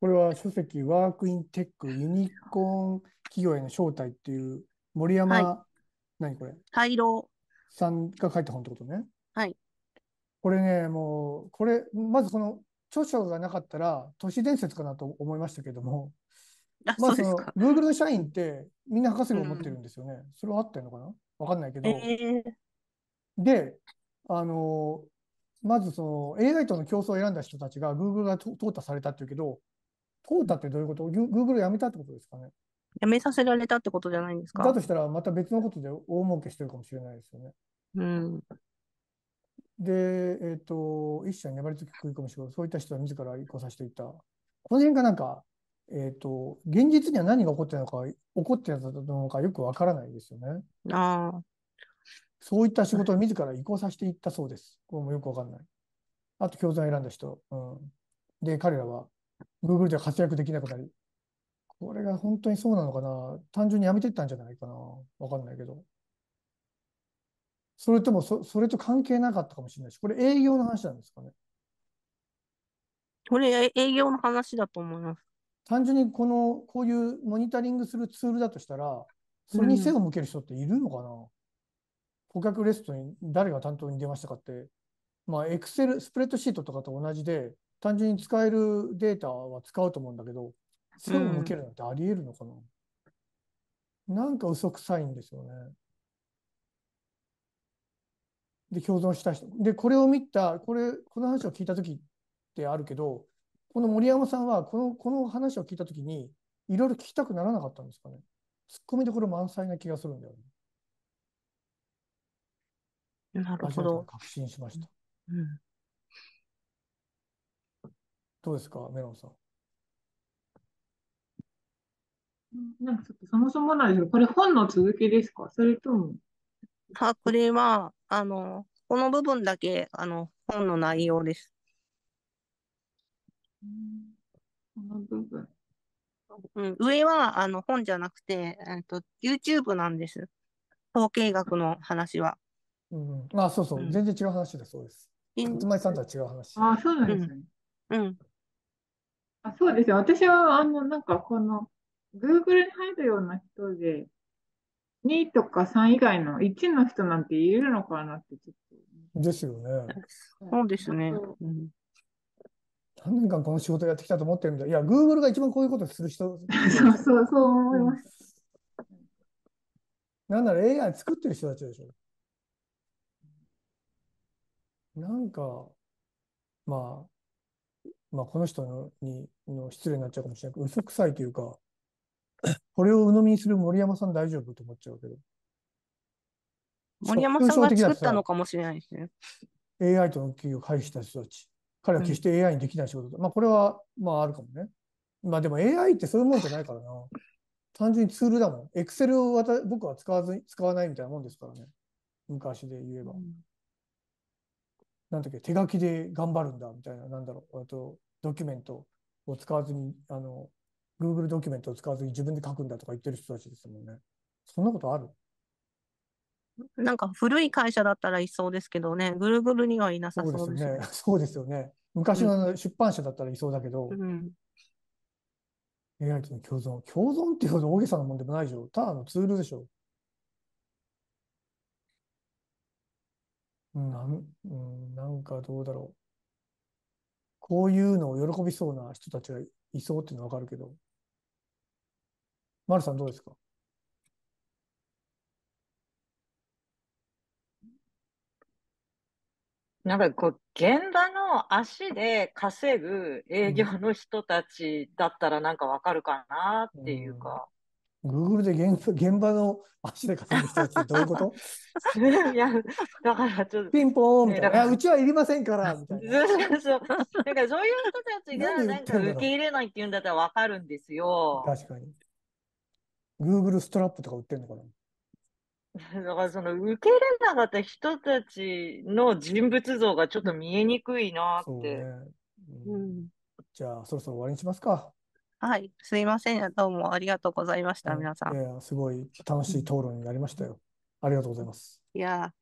これは書籍ワークインテックユニコーン企業への招待っていう森山、はい、何これ大郎さんが書いた本ってことね。はい。これね、もう、これ、まずこの著書がなかったら都市伝説かなと思いましたけども、あまあその、グーグルの社員ってみんな博士号思持ってるんですよね。うん、それはあってのかなわかんないけど。えー、で、あの、まずその AI との競争を選んだ人たちがグーグルが淘汰されたっていうけど、淘汰ってどういうことグーグル辞めたってことですかね
辞めさせられたってことじゃないんですかだとし
たらまた別のことで大儲けしてるかもしれないですよね。うん。で、えっ、ー、と、一社粘りつき食い込む仕事、そういった人は自ら移行させていた。この辺がなんか、えっ、ー、と、現実には何が起こってるのか、起こってたのかよくわからないですよね。ああ。そういった仕事を自ら移行させていったそうです。これもよくわかんない。あと、教材を選んだ人。うん。で、彼らは Google では活躍できなくなり。これが本当にそうなのかな単純にやめてったんじゃないかなわかんないけど。それともそ、それと関係なかったかもしれないし、これ営業の話なんですかね。
これ営業の話だと思います。
単純にこの、こういうモニタリングするツールだとしたら、それに背を向ける人っているのかな、うん、顧客レストに誰が担当に出ましたかって、まあ、エクセル、スプレッドシートとかと同じで、単純に使えるデータは使うと思うんだけど、背を向けるなんてあり得るのかな、うん、なんか嘘くさいんですよね。で共存した人でこれを見たこれこの話を聞いた時ってあるけどこの森山さんはこのこの話を聞いた時にいろいろ聞きたくならなかったんですかねツッコミどころ満載な気がするんだよね。なるほど。確信しました。うん、どうですか、メロンさ
ん。なんかそもそもなんですけど、これ本の続きですかそれとも
あ、これは、あの、この部分だけ、あの、本の内容です。
この部分。うん、
上は、あの、本じゃなくて、えっと、YouTube なんです。統計学の話
は。うん。あ、そうそう。全然違う話でそうです。つまりさんとは違う話。あ、そうなんですね。うん。うん、あそうですよ。私は、あの、なんか、この、
Google に入るような人で、2とか3以外の1の人なんているのかなってちょっ
と。ですよね。そうですね。何年間この仕事やってきたと思ってるんだ。いや、グーグルが一番こういうことする人。そうそう、そう思います。うん、なんなら AI 作ってる人たちでしょ。なんか、まあ、まあ、この人にの失礼になっちゃうかもしれないけど、嘘くさいというか、これを鵜呑みにする森山さん大丈夫と思っちゃうけど。森山さんが作ったの
かもしれないですね。
AI との企業を回避した人たち。彼は決して AI にできない仕事だ。うん、まあこれは、まああるかもね。まあでも AI ってそういうもんじゃないからな。単純にツールだもん。Excel を僕は使わず使わないみたいなもんですからね。昔で言えば。うん、なんだっけ、手書きで頑張るんだみたいな、なんだろう。あと、ドキュメントを使わずに、あの、Google ドキュメントを使わずに自分で書くんだとか言ってる人たちですもんね。そんなことあるなんか
古い会社だったらいそうですけどね、グーグルにはいなさそうですね。
そうですよね。昔の出版社だったらいそうだけど、うん、AI との共存。共存っていうほど大げさなもんでもないでしょ。ただのツールでしょ。なん、うん、なんかどうだろう。こういうのを喜びそうな人たちがいそうっていうのはわかるけど。ルさんどうですか
なんかこう、現場の足で稼ぐ営業の人たちだったらなんかわかるかなっていうか。
グーグルで現現場の足で稼ぐ人たちってどういうこと いや、だからちょっと。ピンポーンみたいな。うちはいりませんから、みたいな。
そうそうだからそういう人たちがなんか受け入れないっていうんだったらわかるんですよ。
確かに。Google ストラップとか売ってるのかな
だからその受け入れなかった人たちの人物像がちょっと見えにくいなって。ね
うん、
じゃあそろそろ終わりにしますか。
はい、すいません。どうもありがとうございました、皆さん。
いや、すごい楽しい討論になりましたよ。ありがとうございます。いや。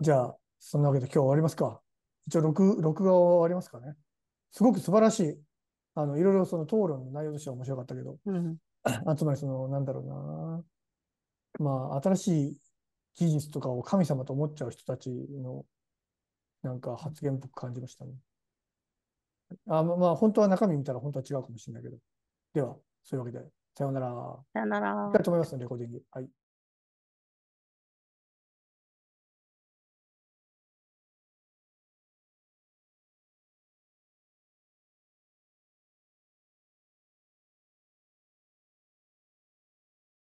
じゃあ、そんなわけで今日終わりますか。一応録、録画は終わりますかね。すごく素晴らしい。あの、いろいろその討論の内容としては面白かったけど、あつまりその、なんだろうな。まあ、新しい技術とかを神様と思っちゃう人たちの、なんか発言っぽく感じましたね。あまあ、本当は中身見たら本当は違うかもしれないけど。では、そういうわけで、さようなら。
さようなら。いきたい
と思いますね、レコーディング。はい。